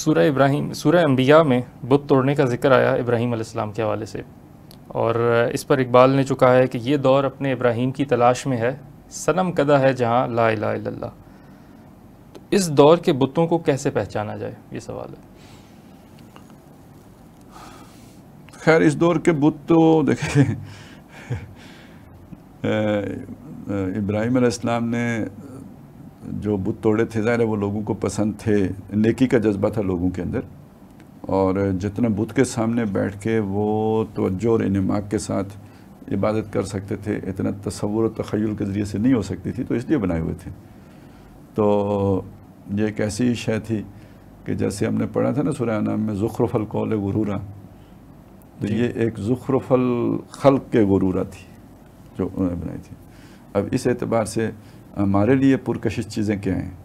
सूर इब्राहिम सूर्य अम्बिया में बुत तोड़ने का जिक्र आया इब्राहिम आसमाम के हवाले से और इस पर इकबाल ने चुका है कि ये दौर अपने इब्राहिम की तलाश में है सनम कदा है जहाँ ला ला तो इस दौर के बुतों को कैसे पहचाना जाए ये सवाल है खैर इस दौर के बुत तो देखें इब्राहिम ने जो बुत तोड़े थे ज़ाहिर वो लोगों को पसंद थे नेकी का जज्बा था लोगों के अंदर और जितना बुत के सामने बैठ के वो तोज्जो और इनमाक के साथ इबादत कर सकते थे इतना तस्वुर और तखयल के ज़रिए से नहीं हो सकती थी तो इसलिए बनाए हुए थे तो ये एक ऐसी शय थी कि जैसे हमने पढ़ा था ना सुरह नाम में ज़ुखरफल कौल गुरूरा तो ये एक ज़ुखरफल खल के गुरूरा थी जो उन्होंने बनाई थी अब इस एतबार से हमारे लिए पुरकशिश चीज़ें क्या हैं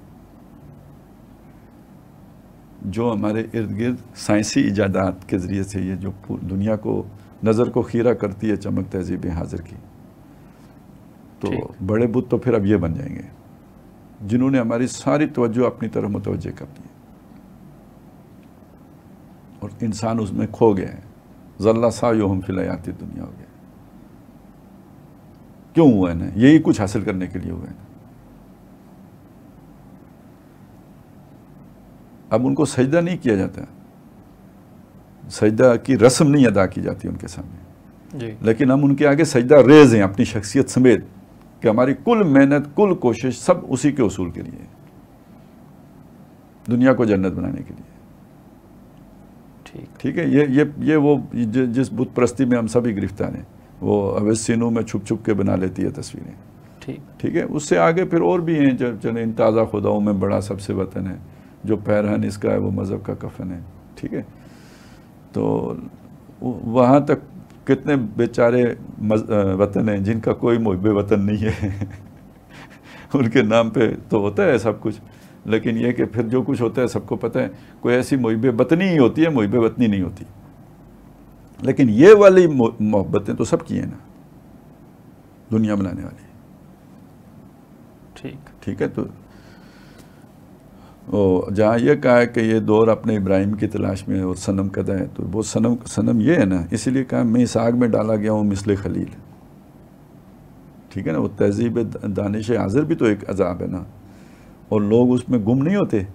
जो हमारे इर्द गिर्द साइंसी ईजादात के ज़रिए से ये जो दुनिया को नज़र को खीरा करती है चमक तहजीब हाजिर की तो बड़े बुत तो फिर अब ये बन जाएंगे जिन्होंने हमारी सारी तवज्जो अपनी तरफ मुतवजह कर दी और इंसान उसमें खो गए हैं जल्ला सा यो हम फिलयाती दुनिया हो गया क्यों हुआ है ना यही कुछ हासिल करने के लिए हुआ है ना अब उनको सजदा नहीं किया जाता सजदा की रस्म नहीं अदा की जाती उनके सामने लेकिन हम उनके आगे सजदा रेज हैं अपनी शख्सियत समेत कि हमारी कुल मेहनत कुल कोशिश सब उसी के उसूल के लिए दुनिया को जन्नत बनाने के लिए ठीक ठीक है ये ये ये वो जिस बुत परस्ती में हम सभी गिरफ्तार हैं वो अवैसिनों में छुप छुप के बना लेती है तस्वीरें ठीक ठीक है उससे आगे फिर और भी हैं जब चले इन ताज़ा खुदाओं में बड़ा सबसे वतन है जो पैरहन इसका है वो मज़हब का कफन है ठीक है तो वहाँ तक कितने बेचारे वतन हैं जिनका कोई मुहब वतन नहीं है उनके नाम पे तो होता है सब कुछ लेकिन यह कि फिर जो कुछ होता है सबको पता है कोई ऐसी मुहब वतनी ही होती है मुहब वतनी नहीं होती लेकिन ये वाली मोहब्बतें तो सब की हैं ना दुनिया बनाने वाली ठीक ठीक है तो और जहाँ यह कहा है कि ये दौर अपने इब्राहिम की तलाश में और सनम कदा है तो वो सनम सनम ये है ना इसलिए कहा मैं इस आग में डाला गया हूँ मिसल खलील ठीक है ना वो तहजीब दानिश हाजिर भी तो एक अजाब है ना और लोग उसमें गुम नहीं होते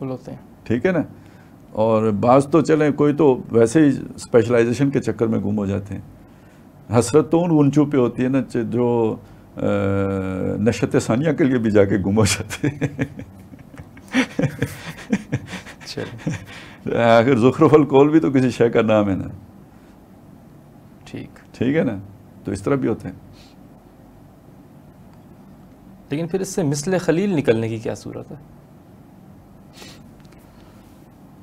होते हैं ठीक है ना और बाज तो चले कोई तो वैसे ही स्पेशलाइजेशन के चक्कर में गुम हो जाते हैं हसरत तो उन उनचू पे होती है ना जो नशत सानिया के लिए भी जाके गुम हो जाते हैं आखिर जुखरफल कौल भी तो किसी शय का नाम है ना ठीक ठीक है ना तो इस तरह भी होते हैं लेकिन फिर इससे मिसल खलील निकलने की क्या सूरत है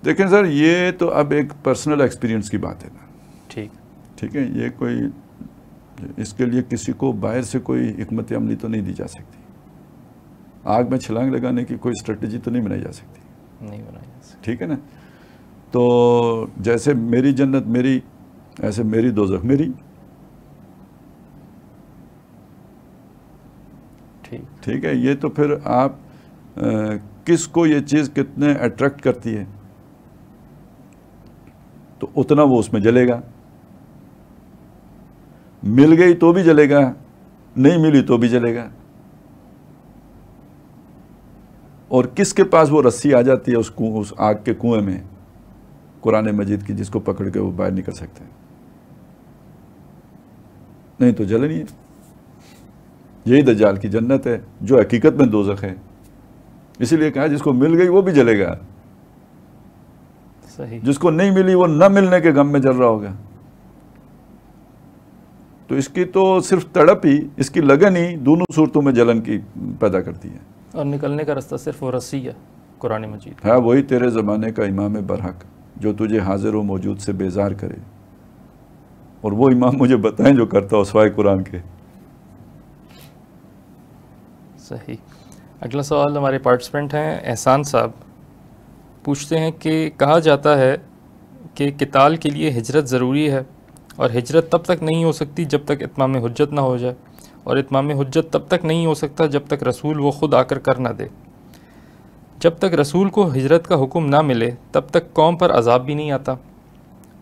देखें सर ये तो अब एक पर्सनल एक्सपीरियंस की बात है ना ठीक ठीक है ये कोई इसके लिए किसी को बाहर से कोई हमत अमली तो नहीं दी जा सकती आग में छलांग लगाने की कोई स्ट्रेटजी तो नहीं बनाई जा सकती नहीं बनाई जा सकती ठीक है ना तो जैसे मेरी जन्नत मेरी ऐसे मेरी दोजख मेरी ठीक ठीक है ये तो फिर आप किसको किस को ये चीज़ कितने अट्रैक्ट करती है तो उतना वो उसमें जलेगा मिल गई तो भी जलेगा नहीं मिली तो भी जलेगा और किसके पास वो रस्सी आ जाती है उस कुँ उस आग के कुएं में कुरान मजीद की जिसको पकड़ के वो बाहर निकल सकते हैं नहीं तो जलन है यही दज्जाल की जन्नत है जो हकीकत में दोजख है इसीलिए कहा जिसको मिल गई वो भी जलेगा सही जिसको नहीं मिली वो न मिलने के गम में जल रहा होगा तो इसकी तो सिर्फ तड़प ही इसकी लगन ही दोनों सूरतों में जलन की पैदा करती है और निकलने का रास्ता सिर्फ रस्सी है कुरान मजीद हाँ वही तेरे ज़माने का इमाम बरहक जो तुझे हाजिर व मौजूद से बेजार करे और वो इमाम मुझे बताएं जो करता हो सवाए कुरान के सही अगला सवाल हमारे पार्टिसिपेंट हैं एहसान साहब पूछते हैं कि कहा जाता है कि किताल के लिए हिजरत ज़रूरी है और हिजरत तब तक नहीं हो सकती जब तक इतमाम हजत ना हो जाए और इतमाम हजत तब तक नहीं हो सकता जब तक रसूल वो ख़ुद आकर कर ना दे जब तक रसूल को हजरत का हुक्म ना मिले तब तक कौम पर अजाब भी नहीं आता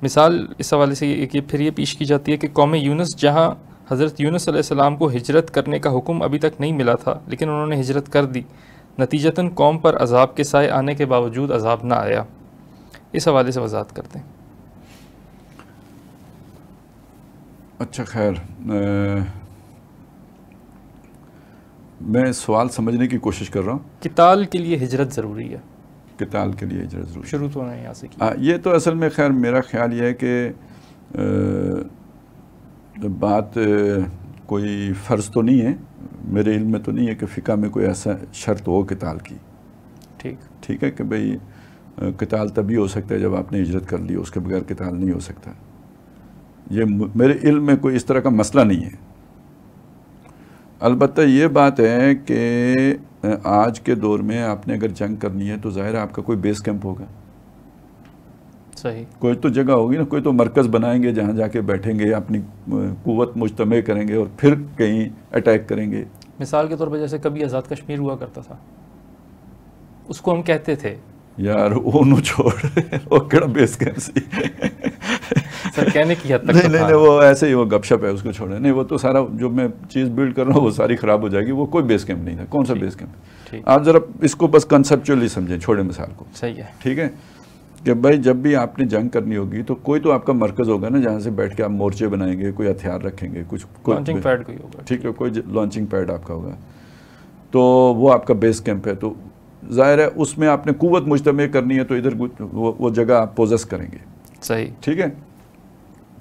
मिसाल इस हवाले से ये फिर ये पेश की जाती है कि कौम यूनस जहाँ हज़रत यूनस आसमाम को हजरत करने का हुक्म अभी तक नहीं मिला था लेकिन उन्होंने हजरत कर दी नतीजतन कौम पर अजाब के साय आने के बावजूद अजाब ना आया इस हवाले से वजात करते हैं अच्छा खैर मैं सवाल समझने की कोशिश कर रहा हूँ किताल के लिए हिजरत ज़रूरी है किताल के लिए हिजरत ज़रूरी शुरू तो नहीं यहाँ से ये तो असल में खैर मेरा ख्याल ये है कि बात कोई फ़र्ज़ तो नहीं है मेरे इल्म में तो नहीं है कि फ़िका में कोई ऐसा शर्त हो किताल की ठीक ठीक है कि भाई किताल तभी हो सकता है जब आपने हिजरत कर ली उसके बगैर किताल नहीं हो सकता ये मेरे इल्म में कोई इस तरह का मसला नहीं है अलबत् ये बात है कि आज के दौर में आपने अगर जंग करनी है तो ज़ाहिर है आपका कोई बेस कैंप होगा सही कोई तो जगह होगी ना कोई तो मरकज़ बनाएंगे जहाँ जाके बैठेंगे अपनी कुत मुजतम करेंगे और फिर कहीं अटैक करेंगे मिसाल के तौर पर जैसे कभी आज़ाद कश्मीर हुआ करता था उसको हम कहते थे यार ਉਹਨੂੰ ਛੋੜ ਉਹ ਕਿਹੜਾ ਬੇਸ ਕੈਂਪ सर कहने की हद तक नहीं तो नहीं नहीं वो ऐसे ही वो गपशप है उसको छोड़े नहीं वो तो सारा जो मैं चीज़ बिल्ड कर रहा हूँ वो सारी ख़राब हो जाएगी वो कोई बेस कैंप नहीं था कौन सा बेस कैंप आप ज़रा इसको बस कंसेप्चुअली समझें छोड़े मिसाल को सही है ठीक है कि भाई जब भी आपने जंग करनी होगी तो कोई तो आपका मरकज़ होगा ना जहाँ से बैठ के आप मोर्चे बनाएंगे कोई हथियार रखेंगे कुछ लॉन्चिंग पैड कोई होगा ठीक है कोई लॉन्चिंग पैड आपका होगा तो वो आपका बेस कैंप है तो ज़ाहिर है उसमें आपने कुत मुजतम करनी है तो इधर वो, वो जगह आप पोजस करेंगे सही ठीक है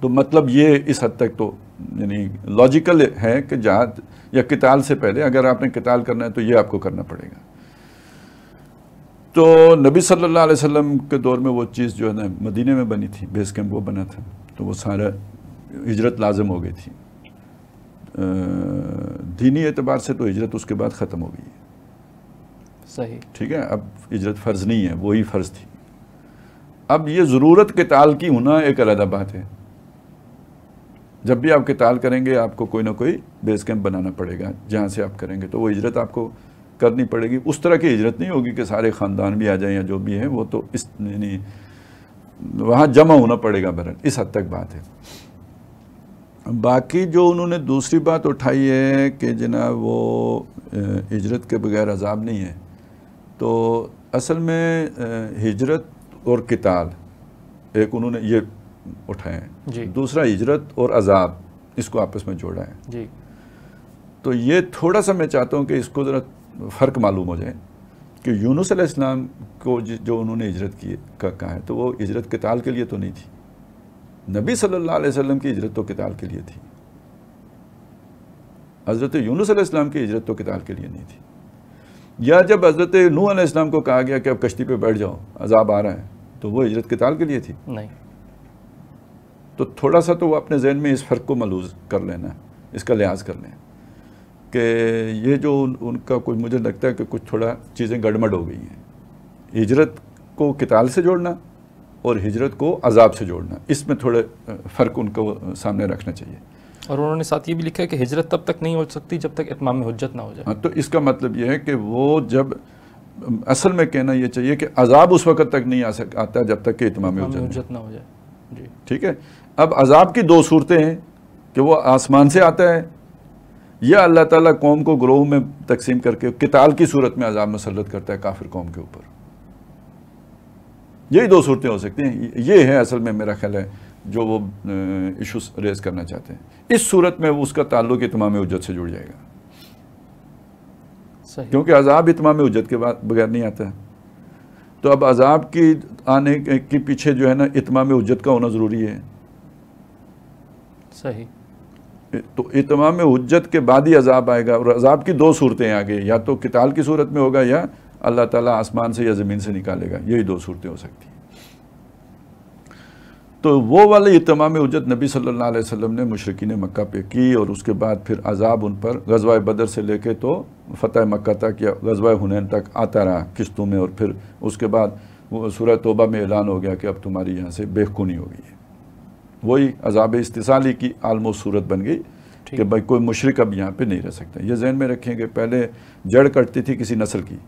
तो मतलब ये इस हद तक तो यानी लॉजिकल है कि जहाँ या किताल से पहले अगर आपने किताल करना है तो ये आपको करना पड़ेगा तो नबी सल्लल्लाहु अलैहि वसल्लम के दौर में वो चीज़ जो है ना मदीने में बनी थी बेस कैम्प वो बना था तो वो सारा हिजरत लाजम हो गई थी दीनी एतबार से तो हिजरत उसके बाद ख़त्म हो गई सही ठीक है अब इजरत फ़र्ज नहीं है वही फ़र्ज थी अब ये ज़रूरत के ताल की होना एक अलहदा बात है जब भी आप किताल करेंगे आपको कोई ना कोई बेस कैंप बनाना पड़ेगा जहाँ से आप करेंगे तो वो इजरत आपको करनी पड़ेगी उस तरह की इजरत नहीं होगी कि सारे ख़ानदान भी आ जाए या जो भी हैं वो तो इस नहीं वहाँ जमा होना पड़ेगा बरन इस हद तक बात है बाकी जो उन्होंने दूसरी बात उठाई है कि जना वो इजरत के बगैर अजाब नहीं है तो असल में हिजरत और किताल एक उन्होंने ये उठाए हैं दूसरा हिजरत और अजाब इसको आपस में जोड़ा है जी तो ये थोड़ा सा मैं चाहता हूँ कि इसको ज़रा फ़र्क मालूम हो जाए कि यूनुस इस्लाम को जो उन्होंने हिजरत की का कहा है तो वो हिजरत किताल के लिए तो नहीं थी नबी सल्लल्लाहु अलैहि वसल्लम की हिजरत तो किताल के लिए थी हज़रत यूनुस इस्लाम की हिजरत तो किताल के लिए नहीं थी या जब हज़रत नू अलैहिस्सलाम को कहा गया कि अब कश्ती पे बैठ जाओ अजाब आ रहा है तो वो हजरत किताल के लिए थी नहीं तो थोड़ा सा तो वो अपने जहन में इस फ़र्क को मलूज कर लेना इसका लिहाज कर लें कि ये जो उनका कुछ मुझे लगता है कि कुछ थोड़ा चीज़ें गड़मड़ हो गई हैं हिजरत को किताल से जोड़ना और हिजरत को अजाब से जोड़ना इसमें थोड़े फ़र्क उनको सामने रखना चाहिए और उन्होंने साथ ये भी लिखा है कि हिजरत तब तक नहीं हो सकती जब तक इतमाम हजत ना हो जाए हाँ, तो इसका मतलब यह है कि वो जब असल में कहना यह चाहिए कि अजाब उस वक्त तक नहीं आ सक आता जब तक कि इतमाम हजत ना हो जाए जी ठीक है अब अजाब की दो सूरतें हैं कि वो आसमान से आता है या अल्लाह ताला कौम को ग्रोह में तकसीम करके किताल की सूरत में अजाब मुसलत करता है काफिर कौम के ऊपर यही दो सूरतें हो सकती हैं ये है असल में मेरा ख्याल है जो वो इश्यूज रेज करना चाहते हैं इस सूरत में वो उसका ताल्लुक इतमाम उज्जत से जुड़ जाएगा क्योंकि अजाब इतमाम उज्जत के बगैर नहीं आता है तो अब अजाब की आने के पीछे जो है ना इतमाम उज्जत का होना ज़रूरी है सही तो इतमाम उज्जत के बाद ही अजाब आएगा और अजाब की दो सूरतें आगे या तो किताल की सूरत में होगा या अल्लाह ताला आसमान से या ज़मीन से निकालेगा यही दो सूरतें हो सकती हैं तो वो वाले इतमाम उजत नबी अलैहि वसल्लम ने मशरकिन मक्का पे की और उसके बाद फिर अजाब उन पर गजवाए बदर से लेके तो फतेह मक्का तक या गजवाए हुनैन तक आता रहा किस्तों में और फिर उसके बाद सूरह तोबा में ऐलान हो गया कि अब तुम्हारी यहाँ से बेखूनी हो गई है वही अजाब इस्ताली की आलमोस्ट सूरत बन गई कि भाई कोई मशरक अब यहाँ पर नहीं रह सकता ये जहन में रखेंगे पहले जड़ कटती थी किसी नस्ल की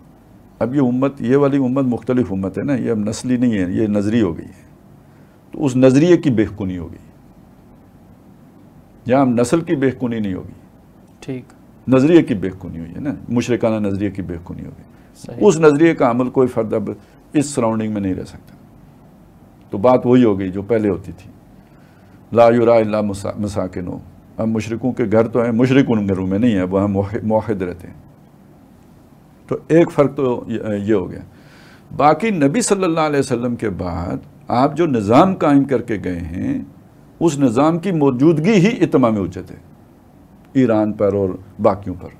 अब ये उम्मत ये वाली उम्मत मुख्तलिफ उम्मत है ना ये अब नस्ली नहीं है ये नजरी हो गई है तो उस नज़रिए की बेहकुनी होगी या नस्ल की बेहकुनी नहीं होगी ठीक नज़रिए की बेहकुनी हुई है ना मुशरकाना नज़रिए की बेहकुनी होगी उस नज़रिए का अमल कोई फ़र्द अब इस सराउंडिंग में नहीं रह सकता तो बात वही हो गई जो पहले होती थी लायुरा मसाकिन हो हम मुशरकों के घर तो हैं मुशरक उन घरों में नहीं है वह माहद रहते हैं तो एक फ़र्क तो ये हो गया बाकी नबी सल्लल्लाहु अलैहि वसल्लम के बाद आप जो निज़ाम कायम करके गए हैं उस निज़ाम की मौजूदगी ही इतमाम उचित है ईरान पर और बाकियों पर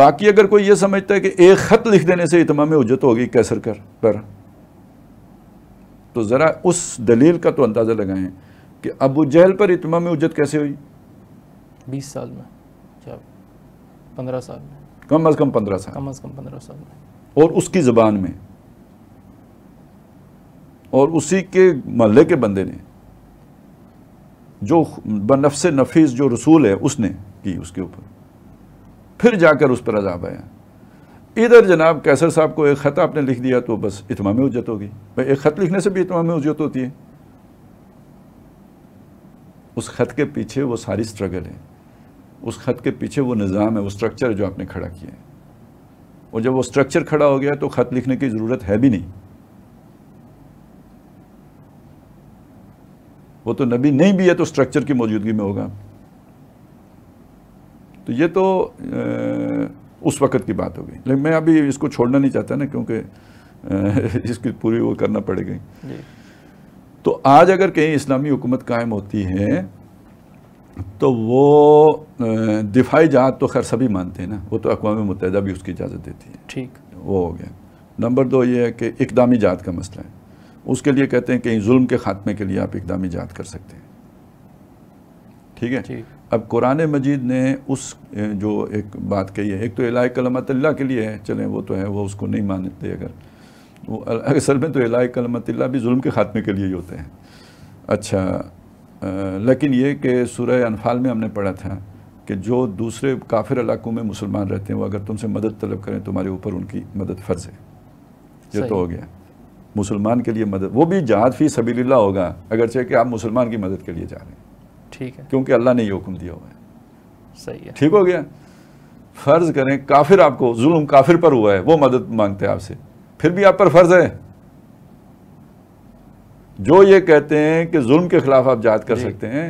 बाकी अगर कोई यह समझता है कि एक ख़त लिख देने से इतमाम उजत होगी कैसर कर पर तो ज़रा उस दलील का तो अंदाज़ा लगाएं कि अबू जहल पर इतमाम उजत कैसे हुई बीस साल में पंद्रह साल में कम अज़ कम पंद्रह साल कम अज़ कम पंद्रह साल में और उसकी ज़बान में और उसी के महल्ले के बंदे ने जो बनफ़ नफीस जो रसूल है उसने की उसके ऊपर फिर जाकर उस पर अजाब आया इधर जनाब कैसर साहब को एक ख़त आपने लिख दिया तो बस इतमाम उजत होगी भाई एक ख़त लिखने से भी इतमाम उजत होती है उस ख़त के पीछे वो सारी स्ट्रगल है उस ख़त के पीछे वो निज़ाम है वो स्ट्रक्चर जो आपने खड़ा किया है और जब वो स्ट्रक्चर खड़ा हो गया तो ख़त लिखने की ज़रूरत है भी नहीं वो तो नबी नहीं भी है तो स्ट्रक्चर की मौजूदगी में होगा तो ये तो उस वक़्त की बात होगी लेकिन मैं अभी इसको छोड़ना नहीं चाहता ना क्योंकि इसकी पूरी वो करना पड़ेगी तो आज अगर कहीं इस्लामी हुकूमत कायम होती है तो वो दिफाई जात तो खैर सभी मानते हैं ना वो तो अकवा मुतहदा भी उसकी इजाज़त देती है ठीक वो हो गया नंबर दो ये है कि इकदामी जात का मसला है उसके लिए कहते हैं कि जुल्म के ख़ात्मे के लिए आप इकदाम ईजाद कर सकते हैं ठीक है अब कुरान मजीद ने उस जो एक बात कही है एक तो इलाह कलमत अल्लाह के लिए है चलें वो तो है वो उसको नहीं मानते अगर वो असल में तो इलाह कलमत अल्लाह भी जुल्म के ख़ात्मे के लिए ही होते हैं अच्छा आ, लेकिन ये कि सूरह अनफाल में हमने पढ़ा था कि जो दूसरे काफिर इलाकों में मुसलमान रहते हैं वो अगर तुमसे मदद तलब करें तुम्हारे ऊपर उनकी मदद फ़र्ज़ है ये तो हो गया मुसलमान के लिए मदद वो भी जहाद फ़ी सभी होगा अगरचे कि आप मुसलमान की मदद के लिए जा रहे हैं ठीक है क्योंकि अल्लाह ने ये हुक्म दिया हुआ है सही है ठीक हो गया फ़र्ज़ करें काफिर आपको जुल्म काफिर पर हुआ है वो मदद मांगते हैं आपसे फिर भी आप पर फ़र्ज़ है जो ये कहते हैं कि जुल्म के ख़िलाफ़ आप जात कर सकते हैं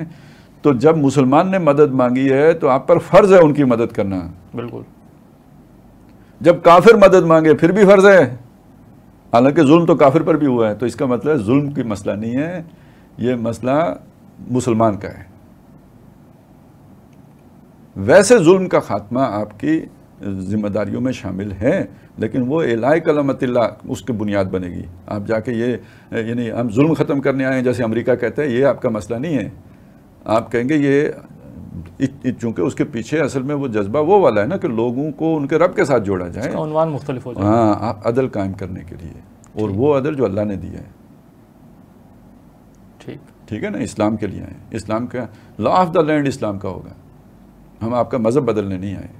तो जब मुसलमान ने मदद मांगी है तो आप पर फ़र्ज़ है उनकी मदद करना बिल्कुल जब काफिर मदद मांगे फिर भी फ़र्ज़ है हालांकि जुल्म तो काफिर पर भी हुआ है तो इसका मतलब जुल्म की मसला नहीं है ये मसला मुसलमान का है वैसे जुल्म का खात्मा आपकी जिम्मेदारियों में शामिल है लेकिन वो एलाय कलमतिल्ला उसकी बुनियाद बनेगी आप जाके ये यानी हम जुल्म ख़त्म करने आए हैं जैसे अमेरिका कहते हैं ये आपका मसला नहीं है आप कहेंगे ये चूंकि उसके पीछे असल में वो जज्बा वो वाला है ना कि लोगों को उनके रब के साथ जोड़ा जाए जाए हाँ अदल कायम करने के लिए और वो अदल जो अल्लाह ने दिया है ठीक ठीक है ना इस्लाम के लिए आए इस्लाम का लॉ ऑफ द लैंड इस्लाम का होगा हम आपका मज़हब बदलने नहीं आए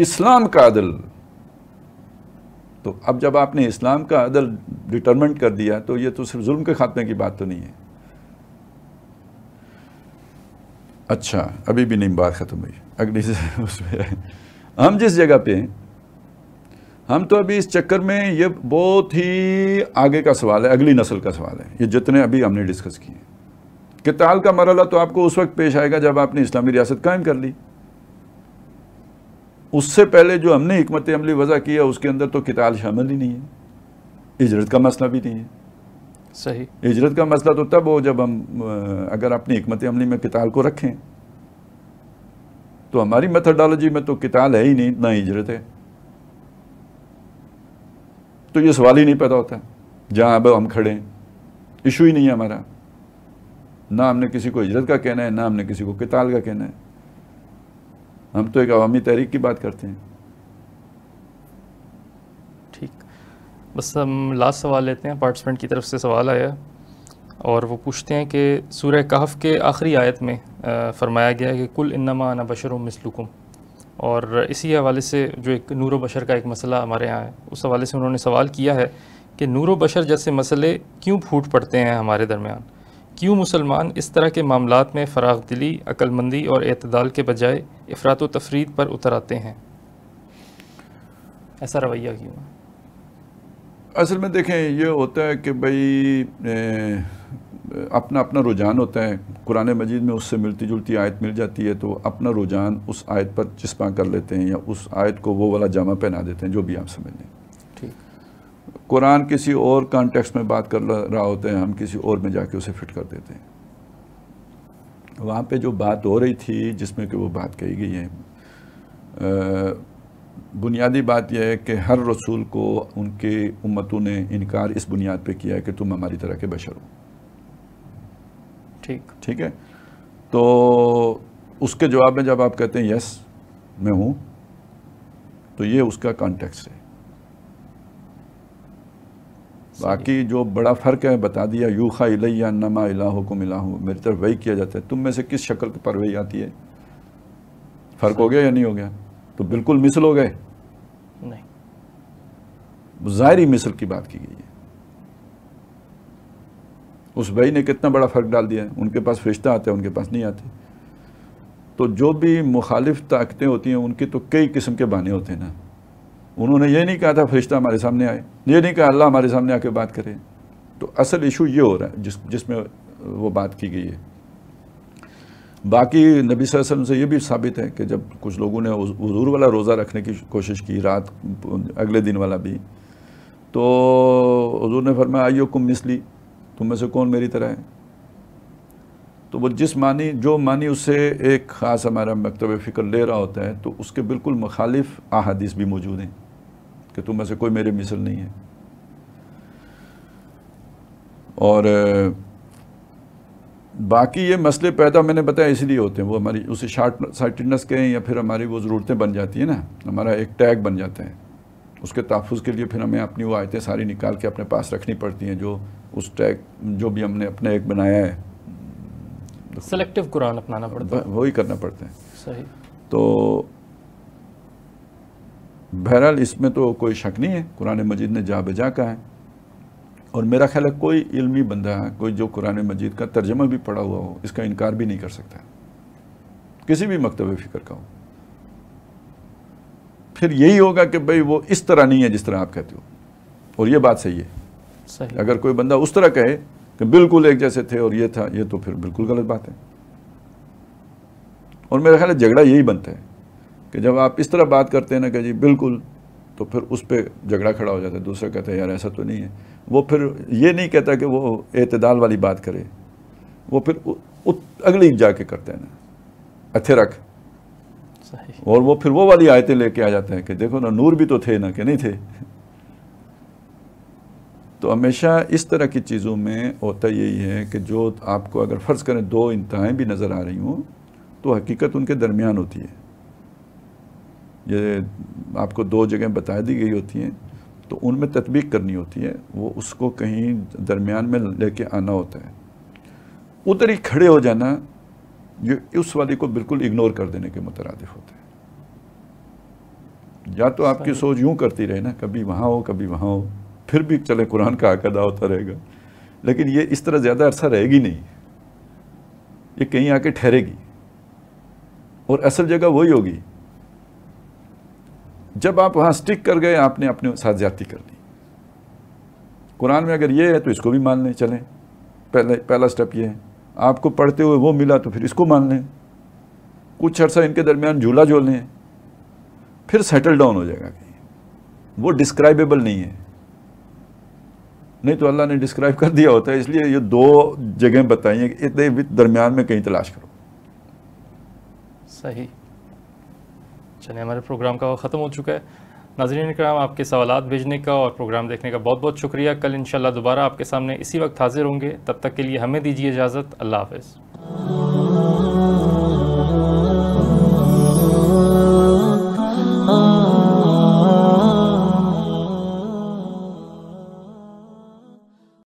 इस्लाम का अदल तो अब जब आपने इस्लाम का अदल डिटर्मेंट कर दिया तो ये तो सिर्फ जुल्म के खात्मे की बात तो नहीं है अच्छा अभी भी नहीं बात ख़त्म हुई अगली से उसमें हम जिस जगह पे हैं हम तो अभी इस चक्कर में ये बहुत ही आगे का सवाल है अगली नस्ल का सवाल है ये जितने अभी हमने डिस्कस किए किताल का मरला तो आपको उस वक्त पेश आएगा जब आपने इस्लामी रियासत कायम कर ली उससे पहले जो हमने हमत अमली वजह किया उसके अंदर तो किताल शामिल ही नहीं है इजरत का मसला भी नहीं है सही हिजरत का मसला तो तब हो जब हम अगर अपनी हमत अमली में किताल को रखें तो हमारी मेथडोलॉजी में तो किताल है ही नहीं ना हिजरत है तो ये सवाल ही नहीं पैदा होता जहां अब हम खड़े हैं इशू ही नहीं है हमारा ना हमने किसी को हिजरत का कहना है ना हमने किसी को किताल का कहना है हम तो एक अवामी तहरीक की बात करते हैं बस हम लास्ट सवाल लेते हैं पार्टिसपेंट की तरफ से सवाल आया और वो पूछते हैं कि सूर्य कहफ के आखिरी आयत में फरमाया गया है कि कुल इन्नमा ना बशर मिसलुकुम और इसी हवाले से जो एक नूर बशर का एक मसला हमारे यहाँ है उस हवाले से उन्होंने सवाल किया है कि नूर बशर जैसे मसले क्यों फूट पड़ते हैं हमारे दरमियान क्यों मुसलमान इस तरह के मामला में फ़राग दिली अक्लमंदी और अतदाल के बजाय अफरात तफरीद पर उतर आते हैं ऐसा रवैया क्यों है असल में देखें ये होता है कि भाई अपना अपना रुझान होता है कुरान मजीद में उससे मिलती जुलती आयत मिल जाती है तो अपना रुझान उस आयत पर चस्पा कर लेते हैं या उस आयत को वो वाला जामा पहना देते हैं जो भी आप समझ लें ठीक कुरान किसी और कॉन्टेक्स्ट में बात कर रहा होता है हम किसी और में जाके उसे फिट कर देते हैं वहाँ पे जो बात हो रही थी जिसमें कि वो बात कही गई है बुनियादी बात यह है कि हर रसूल को उनके उम्मतों ने इनकार इस बुनियाद पे किया है कि तुम हमारी तरह के बशर हो ठीक ठीक है तो उसके जवाब में जब आप कहते हैं यस मैं हूं तो ये उसका कॉन्टेक्स्ट है बाकी जो बड़ा फ़र्क है बता दिया यूखा इलैया नमा इलाहो को मिला हूँ मेरी तरफ वही किया जाता है तुम में से किस शक्ल पर वही आती है फ़र्क हो गया या नहीं हो गया तो बिल्कुल मिसल हो गए नहीं ज़ाहरी मिसल की बात की गई है उस भाई ने कितना बड़ा फ़र्क डाल दिया है उनके पास फरिश्ता आता है उनके पास नहीं आते तो जो भी मुखालिफ ताकतें होती हैं उनकी तो कई किस्म के बहाने होते हैं ना उन्होंने ये नहीं कहा था फरिश्ता हमारे सामने आए ये नहीं कहा अल्लाह हमारे सामने आके बात करें तो असल इशू ये हो रहा है जिस जिसमें वो बात की गई है बाकी नबी वसल्लम से ये भी साबित है कि जब कुछ लोगों ने हजूर वाला रोज़ा रखने की कोशिश की रात अगले दिन वाला भी तो हजूर ने फरमाया आइयो कुम मिसली तुम में से कौन मेरी तरह है तो वो जिस मानी जो मानी उससे एक ख़ास हमारा मकतब फ़िक्र ले रहा होता है तो उसके बिल्कुल मुखालिफ अहादीस भी मौजूद हैं कि तुम में से कोई मेरे मिसल नहीं है और बाकी ये मसले पैदा मैंने बताया इसलिए होते हैं वो हमारी उसे शार्ट साइटेडनेस कहें या फिर हमारी वो ज़रूरतें बन जाती हैं ना हमारा एक टैग बन जाते हैं उसके तहफ़ के लिए फिर हमें अपनी वो आयतें सारी निकाल के अपने पास रखनी पड़ती हैं जो उस टैग जो भी हमने अपने एक बनाया है सेलेक्टिव कुरान अपनाना पड़ता है वही करना पड़ता है सही तो बहरहाल इसमें तो कोई शक नहीं है कुरान मजीद ने जा बजा कहा है और मेरा ख्याल है कोई इल्मी बंदा कोई जो कुरान मजीद का तर्जमा भी पढ़ा हुआ हो इसका इनकार भी नहीं कर सकता किसी भी मकतब फ़िक्र का हो फिर यही होगा कि भाई वो इस तरह नहीं है जिस तरह आप कहते हो और ये बात सही है सही। अगर कोई बंदा उस तरह कहे कि बिल्कुल एक जैसे थे और ये था ये तो फिर बिल्कुल गलत बात है और मेरा ख्याल है झगड़ा यही बनता है कि जब आप इस तरह बात करते हैं ना कि जी बिल्कुल तो फिर उस पर झगड़ा खड़ा हो जाता है दूसरा कहता है यार ऐसा तो नहीं है वो फिर ये नहीं कहता कि वो अतदाल वाली बात करे वो फिर अगली जा अगली जाके करते हैं ना अथे रख और वो फिर वो वाली आयतें लेके आ जाते हैं कि देखो ना नूर भी तो थे ना कि नहीं थे तो हमेशा इस तरह की चीज़ों में होता यही है कि जो आपको अगर फ़र्ज़ करें दो इंतहाएँ भी नज़र आ रही हों तो हकीकत उनके दरमियान होती है ये आपको दो जगह बता दी गई होती हैं तो उनमें तदबीक करनी होती है वो उसको कहीं दरमियान में लेके आना होता है उधर ही खड़े हो जाना ये उस वाली को बिल्कुल इग्नोर कर देने के मुतरद होते हैं या तो आपकी सोच यूं करती रहे ना कभी वहाँ हो कभी वहाँ हो फिर भी चले कुरान का आकदा होता रहेगा लेकिन ये इस तरह ज़्यादा अरसा रहेगी नहीं ये कहीं आके ठहरेगी और असल जगह वही होगी जब आप वहाँ स्टिक कर गए आपने अपने साथ ज्यादा कर दी कुरान में अगर ये है तो इसको भी मान लें चलें पहले पहला स्टेप ये है आपको पढ़ते हुए वो मिला तो फिर इसको मान लें कुछ अर्सा इनके दरमियान झूला झूल लें फिर सेटल डाउन हो जाएगा कहीं वो डिस्क्राइबेबल नहीं है नहीं तो अल्लाह ने डिस्क्राइब कर दिया होता है इसलिए ये दो जगह बताई इतने दरमियान में कहीं तलाश करो सही चलिए हमारे प्रोग्राम का ख़त्म हो चुका है नाजरीन कराम आपके सवाल भेजने का और प्रोग्राम देखने का बहुत बहुत शुक्रिया कल इंशाल्लाह दोबारा आपके सामने इसी वक्त हाजिर होंगे तब तक के लिए हमें दीजिए इजाज़त अल्लाह हाफ